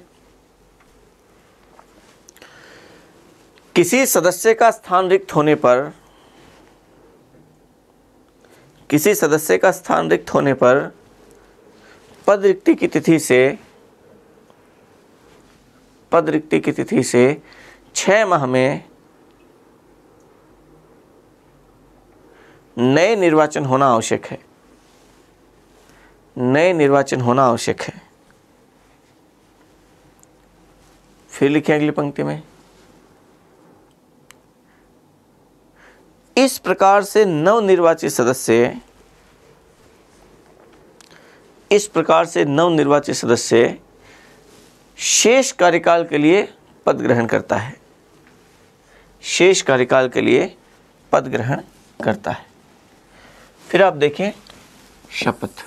किसी सदस्य का स्थान रिक्त होने पर किसी सदस्य का स्थान रिक्त होने पर पद रिक्ति की तिथि से पद रिक्ति की तिथि से छ माह में नए निर्वाचन होना आवश्यक है नए निर्वाचन होना आवश्यक है फिर लिखें अगली पंक्ति में इस प्रकार से नवनिर्वाचित सदस्य इस प्रकार से नवनिर्वाचित सदस्य शेष कार्यकाल के लिए पद ग्रहण करता है शेष कार्यकाल के लिए पद ग्रहण करता है फिर आप देखें शपथ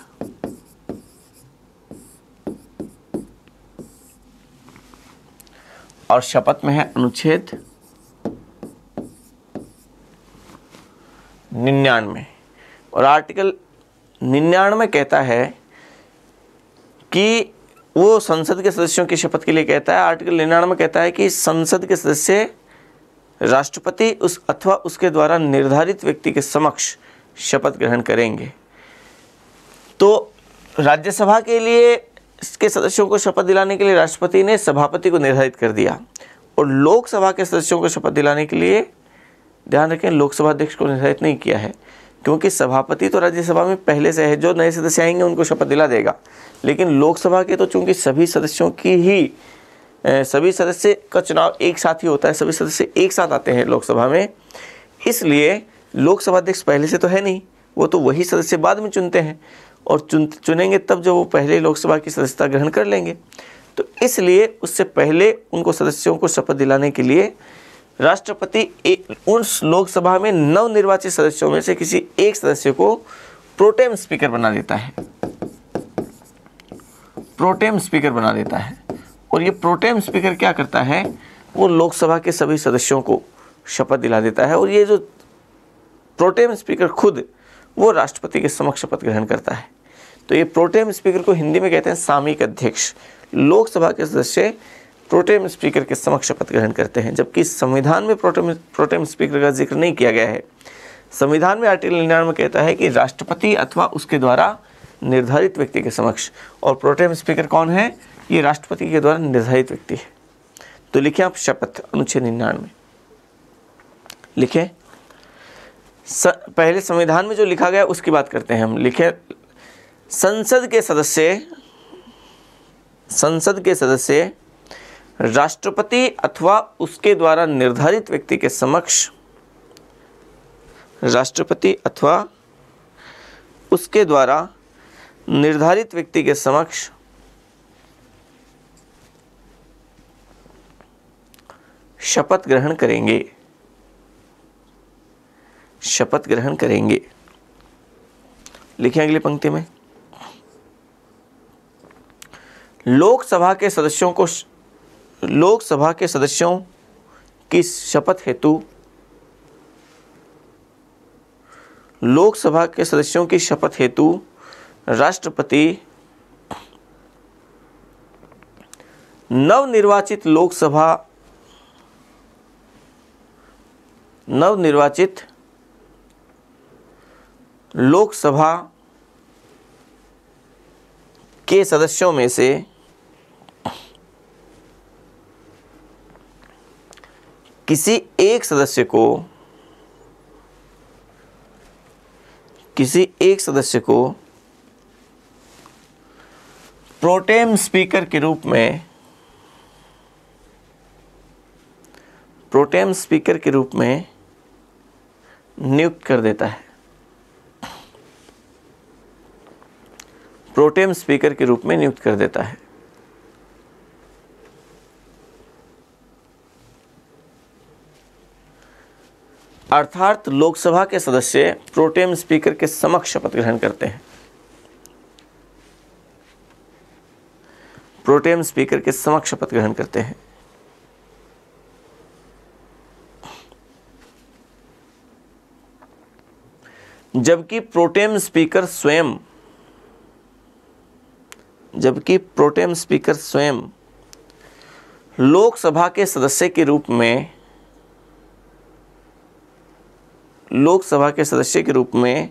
और शपथ में है अनुच्छेद निन्यानवे और आर्टिकल निन्यानवे कहता है कि वो संसद के सदस्यों की शपथ के लिए कहता है आर्टिकल निन्यानवे कहता है कि संसद के सदस्य राष्ट्रपति उस अथवा उसके द्वारा निर्धारित व्यक्ति के समक्ष शपथ ग्रहण करेंगे तो राज्यसभा के लिए इसके सदस्यों को शपथ दिलाने के लिए राष्ट्रपति ने सभापति को निर्धारित कर दिया और लोकसभा के सदस्यों को शपथ दिलाने के लिए ध्यान रखें लोकसभा अध्यक्ष को निर्धारित नहीं किया है क्योंकि सभापति तो राज्यसभा में पहले से है जो नए सदस्य आएंगे उनको शपथ दिला देगा लेकिन लोकसभा के तो चूंकि सभी सदस्यों की ही सभी सदस्य का चुनाव एक साथ ही होता है सभी सदस्य एक साथ आते हैं लोकसभा में इसलिए लोकसभा अध्यक्ष पहले से तो है नहीं वो तो वही सदस्य बाद में चुनते हैं और चुन चुनेंगे तब जब वो पहले लोकसभा की सदस्यता ग्रहण कर लेंगे तो इसलिए उससे पहले उनको सदस्यों को शपथ दिलाने के लिए राष्ट्रपति उन लोकसभा में नवनिर्वाचित सदस्यों में से किसी एक सदस्य को प्रोटेम स्पीकर बना देता है प्रोटेम स्पीकर बना देता है और ये प्रोटेम स्पीकर क्या करता है वो लोकसभा के सभी सदस्यों को शपथ दिला देता है और ये जो प्रोटेम स्पीकर खुद वो राष्ट्रपति के समक्ष पद ग्रहण करता है तो ये प्रोटेम स्पीकर को हिंदी में कहते हैं सामयिक अध्यक्ष लोकसभा के सदस्य प्रोटेम स्पीकर के समक्ष शपथ ग्रहण करते हैं जबकि संविधान में प्रोटेम प्रोटेम स्पीकर का जिक्र नहीं किया गया है संविधान में आर्टिकल निन्यानवे कहता है कि राष्ट्रपति अथवा उसके द्वारा निर्धारित व्यक्ति के समक्ष और प्रोटेम स्पीकर कौन है ये राष्ट्रपति के द्वारा निर्धारित व्यक्ति है तो लिखें आप शपथ अनुच्छेद निन्यानवे लिखें स, पहले संविधान में जो लिखा गया उसकी बात करते हैं हम लिखे संसद के सदस्य संसद के सदस्य राष्ट्रपति अथवा उसके द्वारा निर्धारित व्यक्ति के समक्ष राष्ट्रपति अथवा उसके द्वारा निर्धारित व्यक्ति के समक्ष शपथ ग्रहण करेंगे शपथ ग्रहण करेंगे लिखें अगली पंक्ति में लोकसभा के सदस्यों को लोकसभा के सदस्यों की शपथ हेतु लोकसभा के सदस्यों की शपथ हेतु राष्ट्रपति नवनिर्वाचित लोकसभा नवनिर्वाचित लोकसभा के सदस्यों में से किसी एक सदस्य को किसी एक सदस्य को प्रोटेम स्पीकर के रूप में प्रोटेम स्पीकर के रूप में नियुक्त कर देता है प्रोटेम स्पीकर के रूप में नियुक्त कर देता है अर्थात लोकसभा के सदस्य प्रोटेम स्पीकर के समक्ष शपथ ग्रहण करते हैं प्रोटेम स्पीकर के समक्ष शपथ ग्रहण करते हैं जबकि प्रोटेम स्पीकर स्वयं जबकि प्रोटेम स्पीकर स्वयं लोकसभा के सदस्य के रूप में लोकसभा के सदस्य के रूप में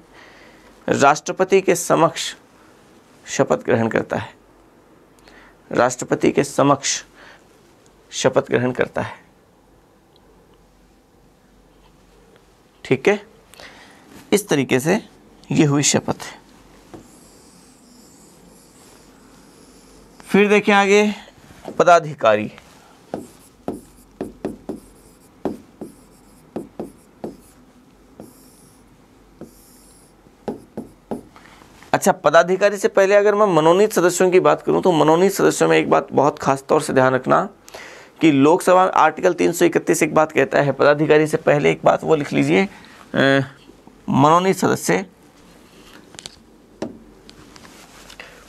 राष्ट्रपति के समक्ष शपथ ग्रहण करता है राष्ट्रपति के समक्ष शपथ ग्रहण करता है ठीक है इस तरीके से ये हुई शपथ है फिर देखें आगे पदाधिकारी अच्छा पदाधिकारी से पहले अगर मैं मनोनीत सदस्यों की बात करूं तो मनोनीत सदस्यों में एक बात बहुत खास तौर से ध्यान रखना कि लोकसभा आर्टिकल 331 एक बात कहता है पदाधिकारी से पहले एक बात वो लिख लीजिए मनोनीत सदस्य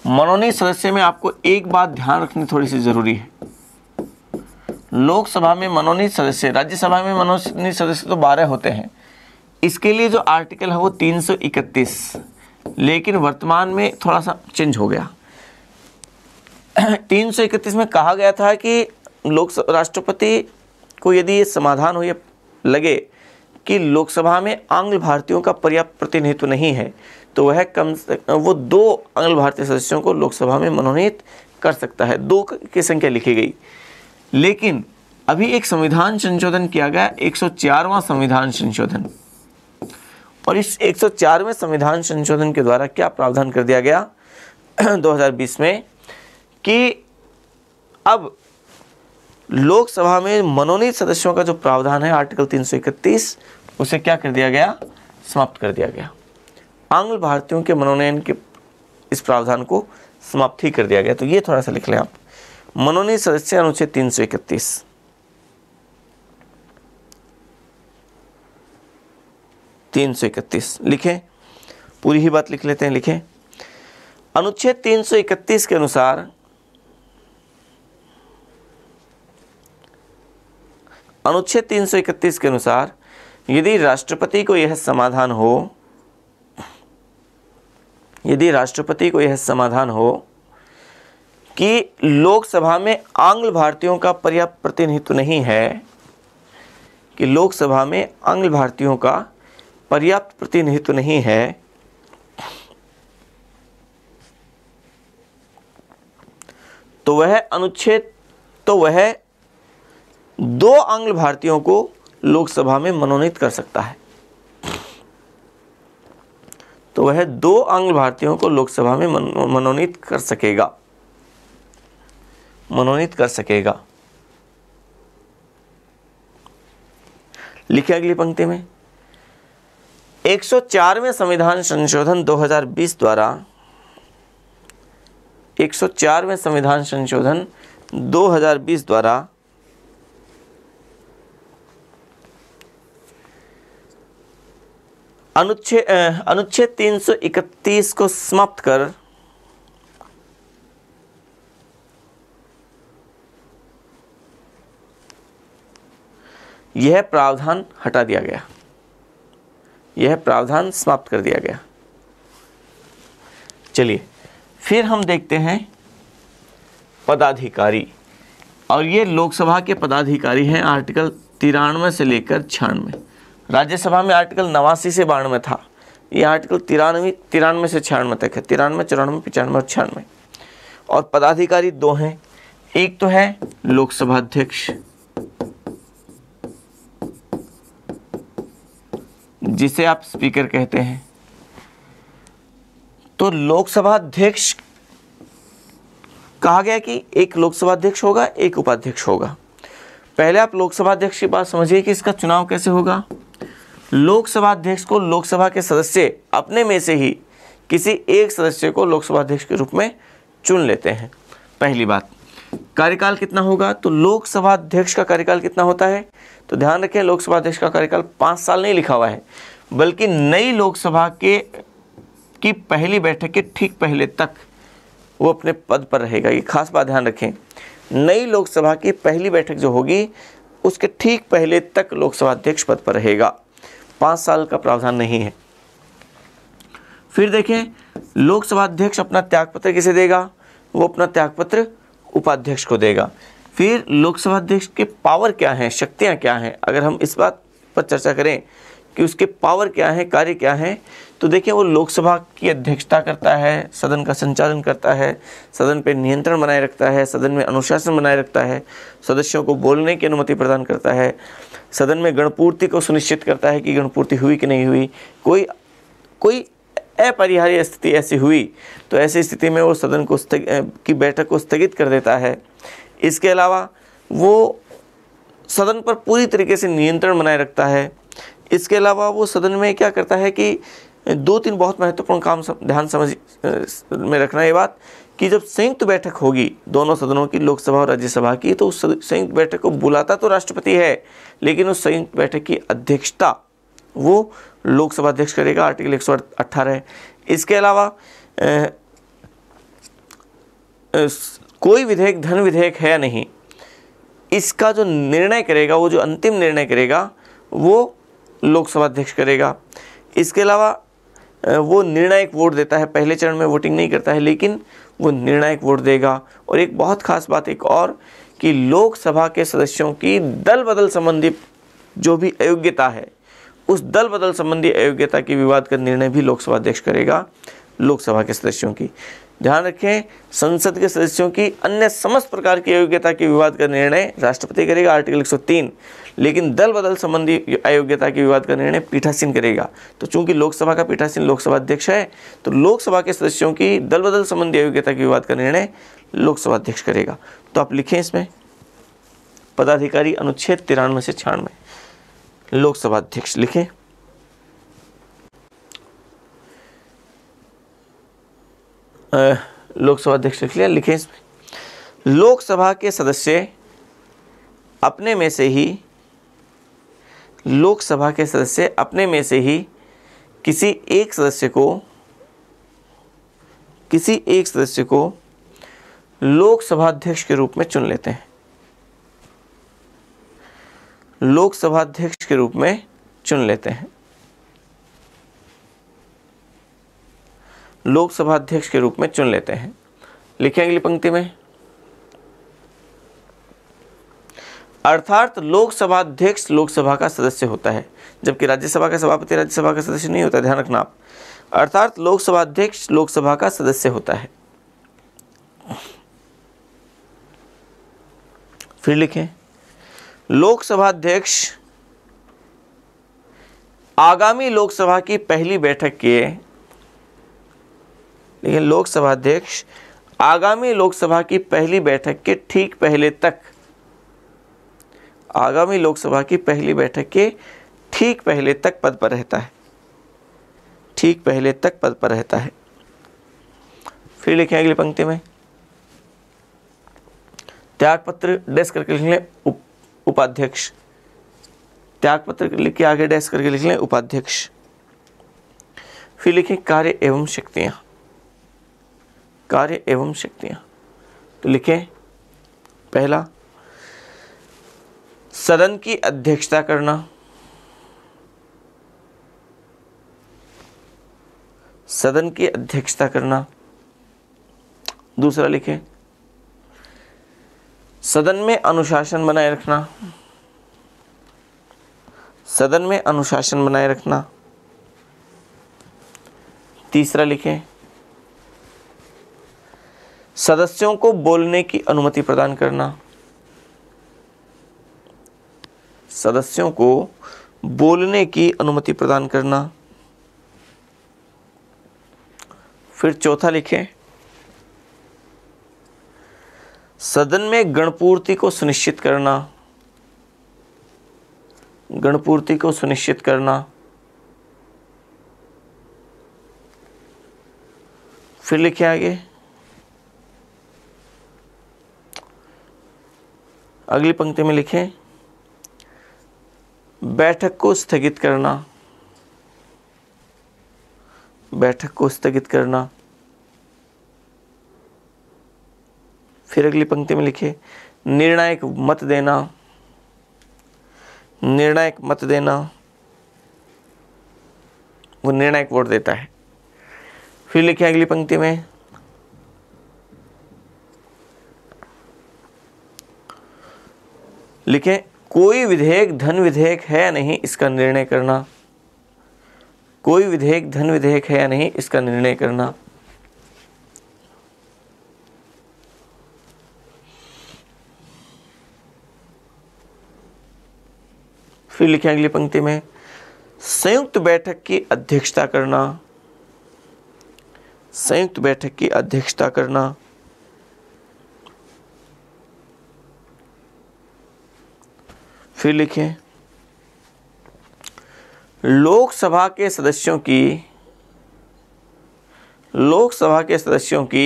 मनोनीत सदस्य में आपको एक बात ध्यान रखनी थोड़ी सी ज़रूरी है लोकसभा में मनोनीत सदस्य राज्यसभा में मनोनीत सदस्य तो बारह होते हैं इसके लिए जो आर्टिकल है वो 331 लेकिन वर्तमान में थोड़ा सा चेंज हो गया 331 में कहा गया था कि लोक राष्ट्रपति को यदि ये समाधान हो ये लगे कि लोकसभा में आंग्ल भारतीयों का पर्याप्त प्रतिनिधित्व नहीं है तो वह कम वो दो आंग्ल भारतीय सदस्यों को लोकसभा में मनोनीत कर सकता है दो की संख्या लिखी गई लेकिन अभी एक संविधान संशोधन किया गया एक संविधान संशोधन और इस 104वें संविधान संशोधन के द्वारा क्या प्रावधान कर दिया गया 2020 में कि अब लोकसभा में मनोनीत सदस्यों का जो प्रावधान है आर्टिकल 331 उसे क्या कर दिया गया समाप्त कर दिया गया आंग्ल भारतीयों के मनोनयन के इस प्रावधान को समाप्त ही कर दिया गया तो ये थोड़ा सा लिख लें आप मनोनीत सदस्य अनुच्छेद तीन सौ इकतीस तीन सौ इकतीस लिखें पूरी ही बात लिख लेते हैं लिखें अनुच्छेद तीन सौ इकतीस के अनुसार अनुच्छेद 331 के अनुसार यदि राष्ट्रपति को यह समाधान हो यदि राष्ट्रपति को यह समाधान हो कि लोकसभा में आंग्ल भारतीयों का पर्याप्त प्रतिनिधित्व नहीं है कि लोकसभा में आंग्ल भारतीयों का पर्याप्त प्रतिनिधित्व नहीं है तो वह अनुच्छेद तो वह दो आंग्ल भारतीयों को लोकसभा में मनोनीत कर सकता है तो वह दो आंग्ल भारतीयों को लोकसभा में मनोनीत कर सकेगा मनोनीत कर सकेगा लिखे अगली पंक्ति में 104वें संविधान संशोधन 2020 द्वारा 104वें संविधान संशोधन 2020 द्वारा अनुच्छेद अनुच्छेद 331 को समाप्त कर यह प्रावधान हटा दिया गया यह प्रावधान समाप्त कर दिया गया चलिए फिर हम देखते हैं पदाधिकारी और ये लोकसभा के पदाधिकारी हैं आर्टिकल तिरानवे से लेकर छियानवे राज्यसभा में आर्टिकल नवासी से बानवे था ये आर्टिकल तिरानवे तिरानवे से छियानवे तक है तिरानवे चौरानवे पचानवे और छियानवे और पदाधिकारी दो हैं एक तो है लोकसभा अध्यक्ष जिसे आप स्पीकर कहते हैं तो लोकसभा अध्यक्ष कहा गया कि एक लोकसभा अध्यक्ष होगा एक उपाध्यक्ष होगा पहले आप लोकसभा अध्यक्ष की बात समझिए कि इसका चुनाव कैसे होगा लोकसभा अध्यक्ष को लोकसभा के सदस्य अपने में से ही किसी एक सदस्य को लोकसभा अध्यक्ष के रूप में चुन लेते हैं पहली बात कार्यकाल कितना होगा तो लोकसभा अध्यक्ष का कार्यकाल कितना होता है तो ध्यान रखें लोकसभा अध्यक्ष का कार्यकाल पाँच साल नहीं लिखा हुआ है बल्कि नई लोकसभा के की पहली बैठक के ठीक पहले तक वो अपने पद पर रहेगा ये खास बात ध्यान रखें नई लोकसभा की पहली बैठक जो होगी उसके ठीक पहले तक लोकसभा अध्यक्ष पद पर रहेगा पाँच साल का प्रावधान नहीं है फिर देखें लोकसभा अध्यक्ष अपना त्यागपत्र किसे देगा वो अपना त्यागपत्र उपाध्यक्ष को देगा फिर लोकसभा अध्यक्ष के पावर क्या हैं शक्तियाँ क्या हैं अगर हम इस बात पर चर्चा करें कि उसके पावर क्या हैं कार्य क्या हैं तो देखिए वो लोकसभा की अध्यक्षता करता है सदन का संचालन करता है सदन पर नियंत्रण बनाए रखता है सदन में अनुशासन बनाए रखता है सदस्यों को बोलने की अनुमति प्रदान करता है सदन में गणपूर्ति को सुनिश्चित करता है कि गणपूर्ति हुई कि नहीं हुई कोई कोई अपरिहार्य स्थिति ऐसी हुई तो ऐसी स्थिति में वो सदन को की बैठक को स्थगित कर देता है इसके अलावा वो सदन पर पूरी तरीके से नियंत्रण बनाए रखता है इसके अलावा वो सदन में क्या करता है कि दो तीन बहुत महत्वपूर्ण काम ध्यान समझ में रखना ये बात कि जब संयुक्त बैठक होगी दोनों सदनों की लोकसभा और राज्यसभा की तो उस संयुक्त बैठक को बुलाता तो राष्ट्रपति है लेकिन उस संयुक्त बैठक की अध्यक्षता वो लोकसभा अध्यक्ष करेगा आर्टिकल एक सौ अट्ठारह इसके अलावा ए, कोई विधेयक धन विधेयक है या नहीं इसका जो निर्णय करेगा वो जो अंतिम निर्णय करेगा वो लोकसभा अध्यक्ष करेगा इसके अलावा वो निर्णायक वोट देता है पहले चरण में वोटिंग नहीं करता है लेकिन वो निर्णायक वोट देगा और एक बहुत खास बात एक और कि लोकसभा के सदस्यों की दल बदल संबंधी जो भी अयोग्यता है उस दल बदल संबंधी अयोग्यता के विवाद का निर्णय भी लोकसभा अध्यक्ष करेगा लोकसभा के सदस्यों की ध्यान रखें संसद के सदस्यों की अन्य समस्त प्रकार की अयोग्यता के विवाद का निर्णय राष्ट्रपति करेगा आर्टिकल 103 लेकिन दल बदल संबंधी अयोग्यता के विवाद का निर्णय पीठासीन करेगा तो चूंकि लोकसभा का पीठासीन लोकसभा अध्यक्ष है तो लोकसभा के सदस्यों की दल बदल संबंधी अयोग्यता के विवाद का निर्णय लोकसभा अध्यक्ष करेगा तो आप लिखें इसमें पदाधिकारी अनुच्छेद तिरानवे से छियानवे लोकसभा अध्यक्ष लिखें लोकसभा अध्यक्ष लिख लिया लिखें इसमें लोकसभा के सदस्य अपने में से ही लोकसभा के सदस्य अपने में से ही किसी एक सदस्य को किसी एक सदस्य को लोकसभा अध्यक्ष के रूप में चुन लेते हैं लोकसभा अध्यक्ष के रूप में चुन लेते हैं लोकसभा अध्यक्ष के रूप में चुन लेते हैं लिखें अगली पंक्ति में अर्थात लोकसभा अध्यक्ष लोकसभा का सदस्य होता है जबकि राज्यसभा का सभापति राज्यसभा का सदस्य नहीं होता ध्यान रखना आप अर्थात लोकसभा अध्यक्ष लोकसभा का सदस्य होता है फिर लिखें लोकसभा अध्यक्ष आगामी लोकसभा की पहली बैठक के लेकिन लोकसभा अध्यक्ष आगामी लोकसभा की पहली बैठक के ठीक पहले तक आगामी लोकसभा की पहली बैठक के ठीक पहले तक पद पर रहता है ठीक पहले तक पद पर रहता है फिर लिखें अगली पंक्ति में त्यागपत्र डेस्क करके लिख लें उप, उपाध्यक्ष त्यागपत्र लिख के आगे डेस्क करके लिख लें उपाध्यक्ष फिर लिखें कार्य एवं शक्तियां कार्य एवं शक्तियां तो लिखें पहला सदन की अध्यक्षता करना सदन की अध्यक्षता करना दूसरा लिखें सदन में अनुशासन बनाए रखना सदन में अनुशासन बनाए रखना तीसरा लिखें सदस्यों को बोलने की अनुमति प्रदान करना सदस्यों को बोलने की अनुमति प्रदान करना फिर चौथा लिखें सदन में गणपूर्ति को सुनिश्चित करना गणपूर्ति को सुनिश्चित करना फिर लिखे आगे अगली पंक्ति में लिखें बैठक को स्थगित करना बैठक को स्थगित करना फिर अगली पंक्ति में लिखे निर्णायक मत देना निर्णायक मत देना वो निर्णायक वोट देता है फिर लिखे अगली पंक्ति में लिखें कोई विधेयक धन विधेयक है या नहीं इसका निर्णय करना कोई विधेयक धन विधेयक है या नहीं इसका निर्णय करना फिर लिखें अगली पंक्ति में संयुक्त बैठक की अध्यक्षता करना संयुक्त बैठक की अध्यक्षता करना फिर लिखें लोकसभा के सदस्यों की लोकसभा के सदस्यों की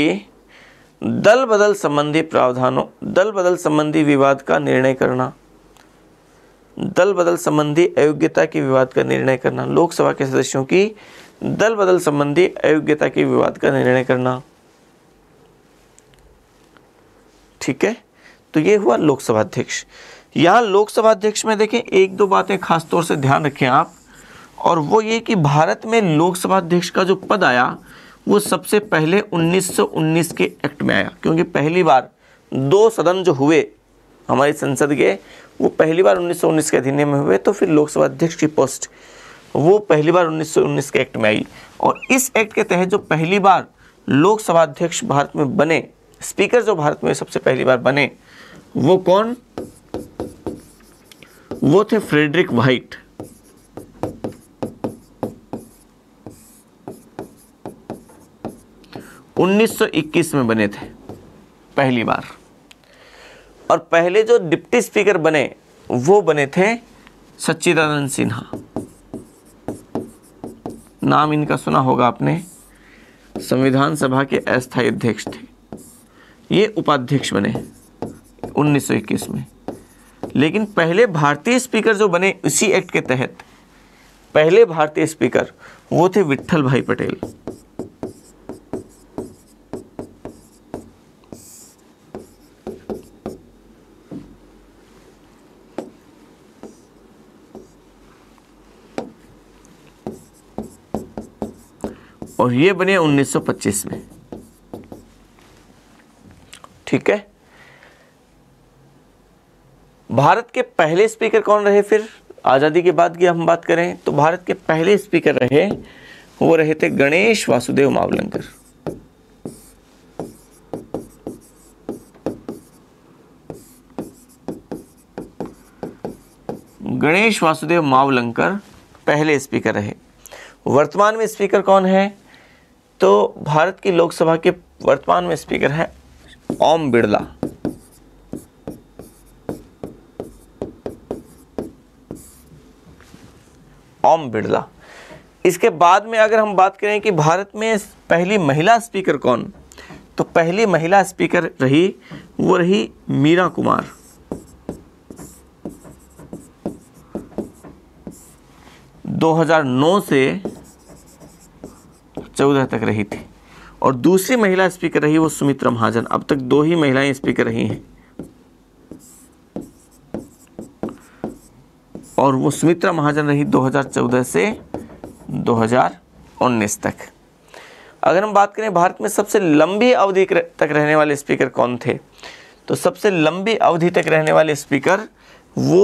दल बदल संबंधी प्रावधानों दल बदल संबंधी विवाद का निर्णय करना दल बदल संबंधी अयोग्यता के विवाद का निर्णय करना लोकसभा के सदस्यों की दल बदल संबंधी अयोग्यता के विवाद का निर्णय करना ठीक है तो ये हुआ लोकसभा अध्यक्ष यहाँ लोकसभा अध्यक्ष में देखें एक दो बातें खासतौर से ध्यान रखें आप और वो ये कि भारत में लोकसभा अध्यक्ष का जो पद आया वो सबसे पहले 1919 के एक्ट में आया क्योंकि पहली बार दो सदन जो हुए हमारी संसद के वो पहली बार 1919 के अधिनियम में हुए तो फिर लोकसभा अध्यक्ष की पोस्ट वो पहली बार 1919 के एक्ट में आई और इस एक्ट के तहत जो पहली बार लोकसभा अध्यक्ष भारत में बने स्पीकर जो भारत में सबसे पहली बार बने वो कौन वो थे फ्रेडरिक वाइट उन्नीस में बने थे पहली बार और पहले जो डिप्टी स्पीकर बने वो बने थे सच्चिदानंद सिन्हा नाम इनका सुना होगा आपने संविधान सभा के अस्थायी अध्यक्ष थे ये उपाध्यक्ष बने 1921 में लेकिन पहले भारतीय स्पीकर जो बने इसी एक्ट के तहत पहले भारतीय स्पीकर वो थे विठल भाई पटेल और ये बने 1925 में ठीक है भारत के पहले स्पीकर कौन रहे फिर आज़ादी के बाद की हम बात करें तो भारत के पहले स्पीकर रहे वो रहे थे गणेश वासुदेव मावलंकर गणेश वासुदेव मावलंकर पहले स्पीकर रहे वर्तमान में स्पीकर कौन है तो भारत की लोकसभा के वर्तमान में स्पीकर है ओम बिड़ला ओम बिड़ला इसके बाद में अगर हम बात करें कि भारत में पहली महिला स्पीकर कौन तो पहली महिला स्पीकर रही वो रही मीरा कुमार दो हजार नौ से चौदह तक रही थी और दूसरी महिला स्पीकर रही वो सुमित्रा महाजन अब तक दो ही महिलाएं स्पीकर रही हैं और वो सुमित्रा महाजन रही 2014 से 2019 तक अगर हम बात करें भारत में सबसे लंबी अवधि तक रहने वाले स्पीकर कौन थे तो सबसे लंबी अवधि तक रहने वाले स्पीकर वो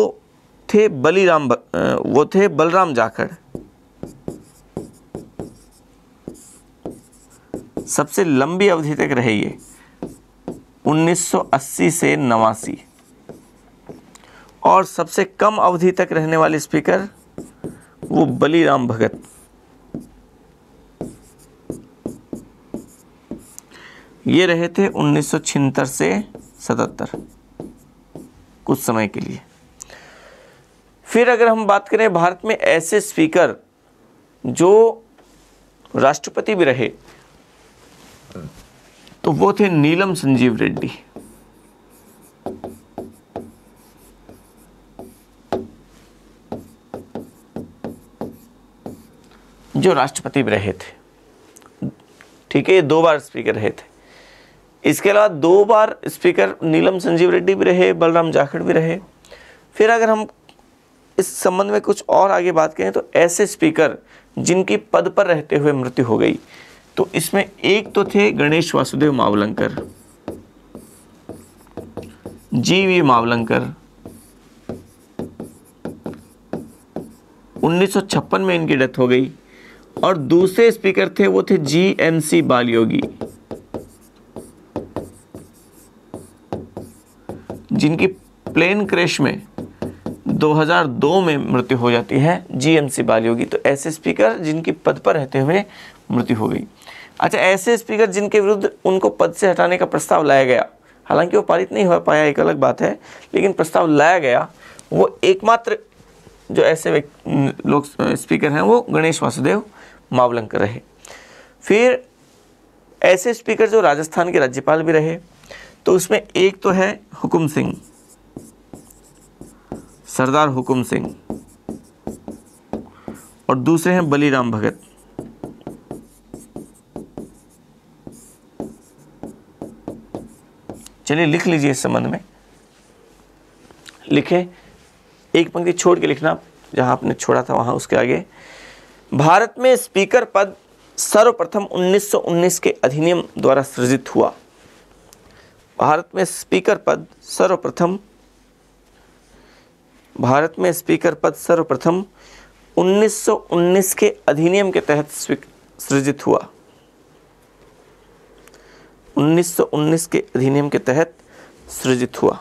थे बलिराम वो थे बलराम जाखड़ सबसे लंबी अवधि तक रहे ये 1980 से नवासी और सबसे कम अवधि तक रहने वाले स्पीकर वो बलीराम भगत ये रहे थे उन्नीस से सतहत्तर कुछ समय के लिए फिर अगर हम बात करें भारत में ऐसे स्पीकर जो राष्ट्रपति भी रहे तो वो थे नीलम संजीव रेड्डी जो राष्ट्रपति भी रहे थे ठीक है दो बार स्पीकर रहे थे इसके अलावा दो बार स्पीकर नीलम संजीव रेड्डी भी रहे बलराम जाखड़ भी रहे फिर अगर हम इस संबंध में कुछ और आगे बात करें तो ऐसे स्पीकर जिनकी पद पर रहते हुए मृत्यु हो गई तो इसमें एक तो थे गणेश वासुदेव मावलंकर जी वी मावलंकर 1956 में इनकी डेथ हो गई और दूसरे स्पीकर थे वो थे जी एम सी बाल योगी जिनकी प्लेन क्रैश में 2002 में मृत्यु हो जाती है जी एम सी बाल तो ऐसे स्पीकर जिनकी पद पर रहते हुए मृत्यु हो गई अच्छा ऐसे स्पीकर जिनके विरुद्ध उनको पद से हटाने का प्रस्ताव लाया गया हालांकि वो पारित नहीं हो पाया एक अलग बात है लेकिन प्रस्ताव लाया गया वो एकमात्र जो ऐसे लोग स्पीकर हैं वो गणेश वासुदेव मावलंकर रहे फिर ऐसे स्पीकर जो राजस्थान के राज्यपाल भी रहे तो उसमें एक तो है हुकुम सिंह सरदार हुकुम सिंह और दूसरे हैं बलीराम भगत चलिए लिख लीजिए इस संबंध में लिखे एक पंक्ति छोड़ के लिखना जहां आपने छोड़ा था वहां उसके आगे भारत में स्पीकर पद सर्वप्रथम 1919 के अधिनियम द्वारा सृजित हुआ भारत में स्पीकर पद सर्वप्रथम भारत में स्पीकर पद सर्वप्रथम 1919 के अधिनियम के तहत सृजित हुआ 1919 के अधिनियम के तहत सृजित हुआ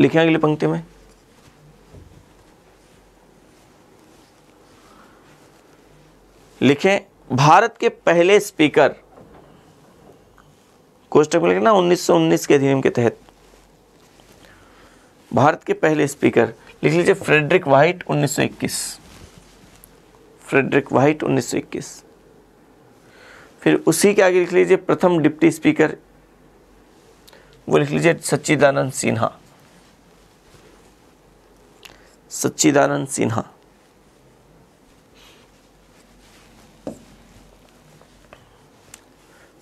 लिखे अगली पंक्ति में लिखें भारत के पहले स्पीकर कोष्टक में लिखना 1919 के अधिनियम के तहत भारत के पहले स्पीकर लिख लीजिए फ्रेडरिक वाइट 1921 फ्रेडरिक वाइट 1921 फिर उसी के आगे लिख लीजिए प्रथम डिप्टी स्पीकर वो लिख लीजिए सच्चिदानंद सिन्हा सच्चिदानंद सिन्हा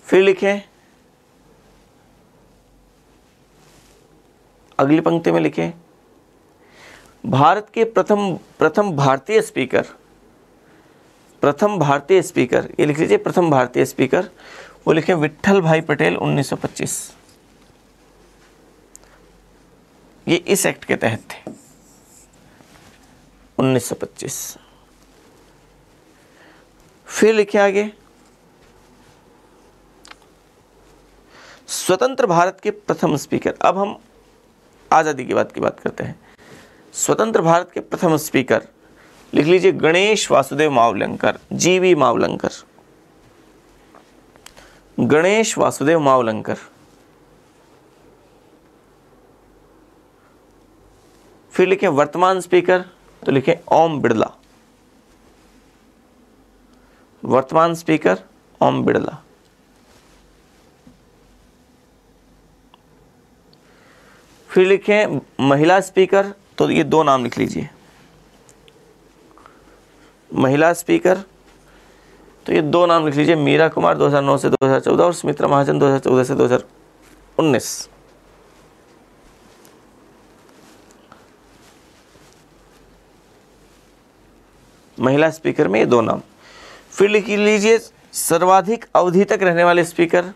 फिर लिखें अगली पंक्ति में लिखें भारत के प्रथम प्रथम भारतीय स्पीकर प्रथम भारतीय स्पीकर ये लिख लीजिए प्रथम भारतीय स्पीकर वो लिखें विट्ठल भाई पटेल 1925 ये इस एक्ट के तहत थे 1925 फिर लिखे आगे स्वतंत्र भारत के प्रथम स्पीकर अब हम आज़ादी की बात की बात करते हैं स्वतंत्र भारत के प्रथम स्पीकर लिख लीजिए गणेश वासुदेव मावलंकर जीवी मावलंकर गणेश वासुदेव मावलंकर फिर लिखें वर्तमान स्पीकर तो लिखें ओम बिड़ला वर्तमान स्पीकर ओम बिड़ला फिर लिखें महिला स्पीकर तो ये दो नाम लिख लीजिए महिला स्पीकर तो ये दो नाम लिख लीजिए मीरा कुमार 2009 से 2014 और सुमित्रा महाजन 2014 से 2019 महिला स्पीकर में ये दो नाम फिर लिख लीजिए सर्वाधिक अवधि तक रहने वाले स्पीकर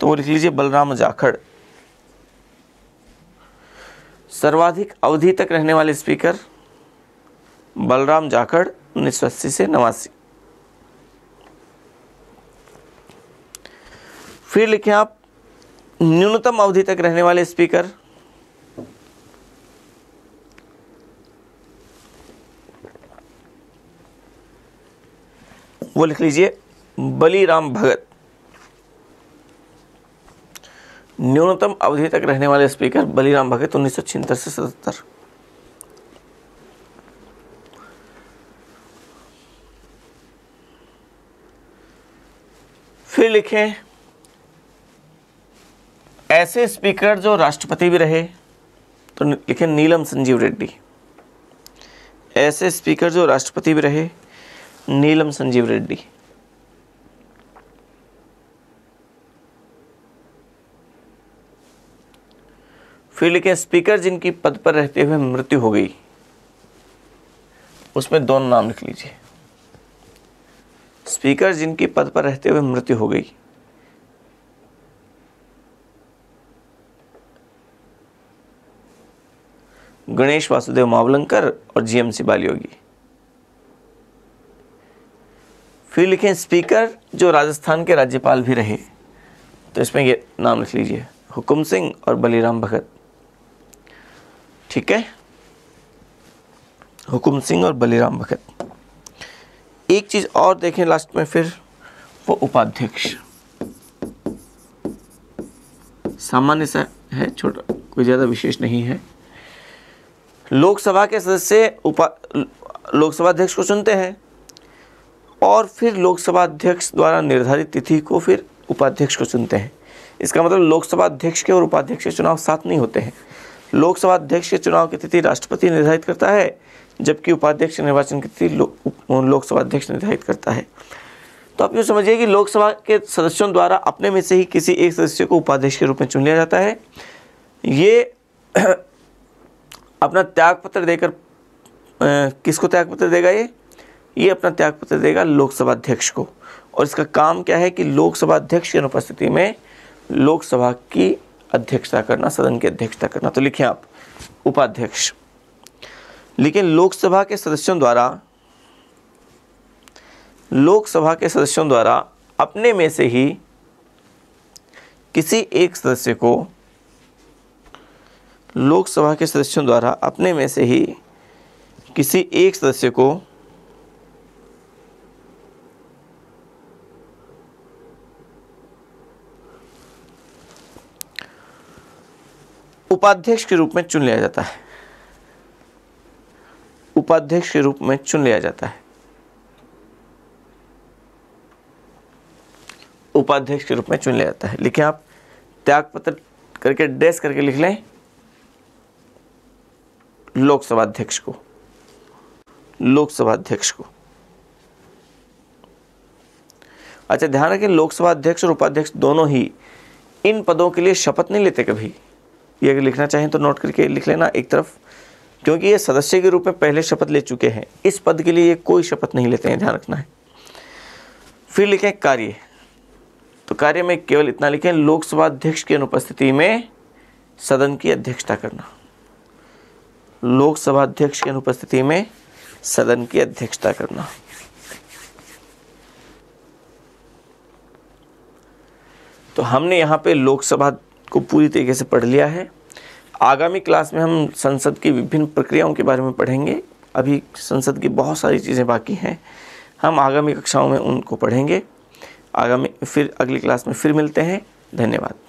तो वो लिख लीजिए बलराम जाखड़ सर्वाधिक अवधि तक रहने वाले स्पीकर बलराम जाखड़ उन्नीस से नवासी फिर लिखें आप न्यूनतम अवधि तक रहने वाले स्पीकर वो लिख लीजिए बलीराम भगत न्यूनतम अवधि तक रहने वाले स्पीकर बलिराम भगत उन्नीस सौ छिहत्तर से सतहत्तर फिर लिखें ऐसे स्पीकर जो राष्ट्रपति भी रहे तो लिखें नीलम संजीव रेड्डी ऐसे स्पीकर जो राष्ट्रपति भी रहे नीलम संजीव रेड्डी फील्ड के स्पीकर जिनकी पद पर रहते हुए मृत्यु हो गई उसमें दोनों नाम लिख लीजिए स्पीकर जिनकी पद पर रहते हुए मृत्यु हो गई गणेश वासुदेव मावलंकर और जीएम शिवाल योगी फिर लिखें स्पीकर जो राजस्थान के राज्यपाल भी रहे तो इसमें ये नाम लिख लीजिए हुकुम सिंह और बलिराम भगत ठीक है हुकुम सिंह और बलिराम भगत एक चीज़ और देखें लास्ट में फिर वो उपाध्यक्ष सामान्य सा है छोटा कोई ज़्यादा विशेष नहीं है लोकसभा के सदस्य उपा लोकसभा अध्यक्ष को चुनते हैं और फिर लोकसभा अध्यक्ष द्वारा निर्धारित तिथि को फिर उपाध्यक्ष को चुनते हैं इसका मतलब लोकसभा अध्यक्ष के और उपाध्यक्ष के चुनाव साथ नहीं होते हैं लोकसभा अध्यक्ष के चुनाव की तिथि राष्ट्रपति निर्धारित करता है जबकि उपाध्यक्ष निर्वाचन की तिथि लो, लोकसभा अध्यक्ष निर्धारित करता है तो आप ये समझिए कि लोकसभा के सदस्यों द्वारा अपने में से ही किसी एक सदस्य को उपाध्यक्ष के रूप में चुन लिया जाता है ये अपना त्यागपत्र देकर किसको त्यागपत्र देगा ये ये अपना त्यागपत्र देगा लोकसभा अध्यक्ष को और इसका काम क्या है कि लोकसभा अध्यक्ष की अनुपस्थिति में लोकसभा की अध्यक्षता करना सदन की अध्यक्षता करना तो लिखें आप उपाध्यक्ष लेकिन लोकसभा के सदस्यों द्वारा लोकसभा के सदस्यों द्वारा अपने में से ही किसी एक सदस्य को लोकसभा के सदस्यों द्वारा अपने में से ही किसी एक सदस्य को उपाध्यक्ष के रूप में चुन लिया जाता है उपाध्यक्ष के रूप में चुन लिया जाता है उपाध्यक्ष के रूप में चुन लिया जाता है लिखें आप त्याग पत्र करके डेस करके लिख लें लोकसभा अध्यक्ष को लोकसभा अध्यक्ष को अच्छा ध्यान रखें लोकसभा अध्यक्ष और उपाध्यक्ष दोनों ही इन पदों के लिए शपथ नहीं लेते कभी ये अगर लिखना चाहें तो नोट करके लिख लेना एक तरफ क्योंकि ये सदस्य के रूप में पहले शपथ ले चुके हैं इस पद के लिए ये कोई शपथ नहीं लेते हैं ध्यान रखना है फिर लिखें कार्य तो कार्य में केवल इतना लिखें लोकसभा अध्यक्ष की अनुपस्थिति में सदन की अध्यक्षता करना लोकसभा अध्यक्ष की अनुपस्थिति में सदन की अध्यक्षता करना तो हमने यहाँ पे लोकसभा को पूरी तरीके से पढ़ लिया है आगामी क्लास में हम संसद की विभिन्न प्रक्रियाओं के बारे में पढ़ेंगे अभी संसद की बहुत सारी चीज़ें बाकी हैं हम आगामी कक्षाओं में उनको पढ़ेंगे आगामी फिर अगली क्लास में फिर मिलते हैं धन्यवाद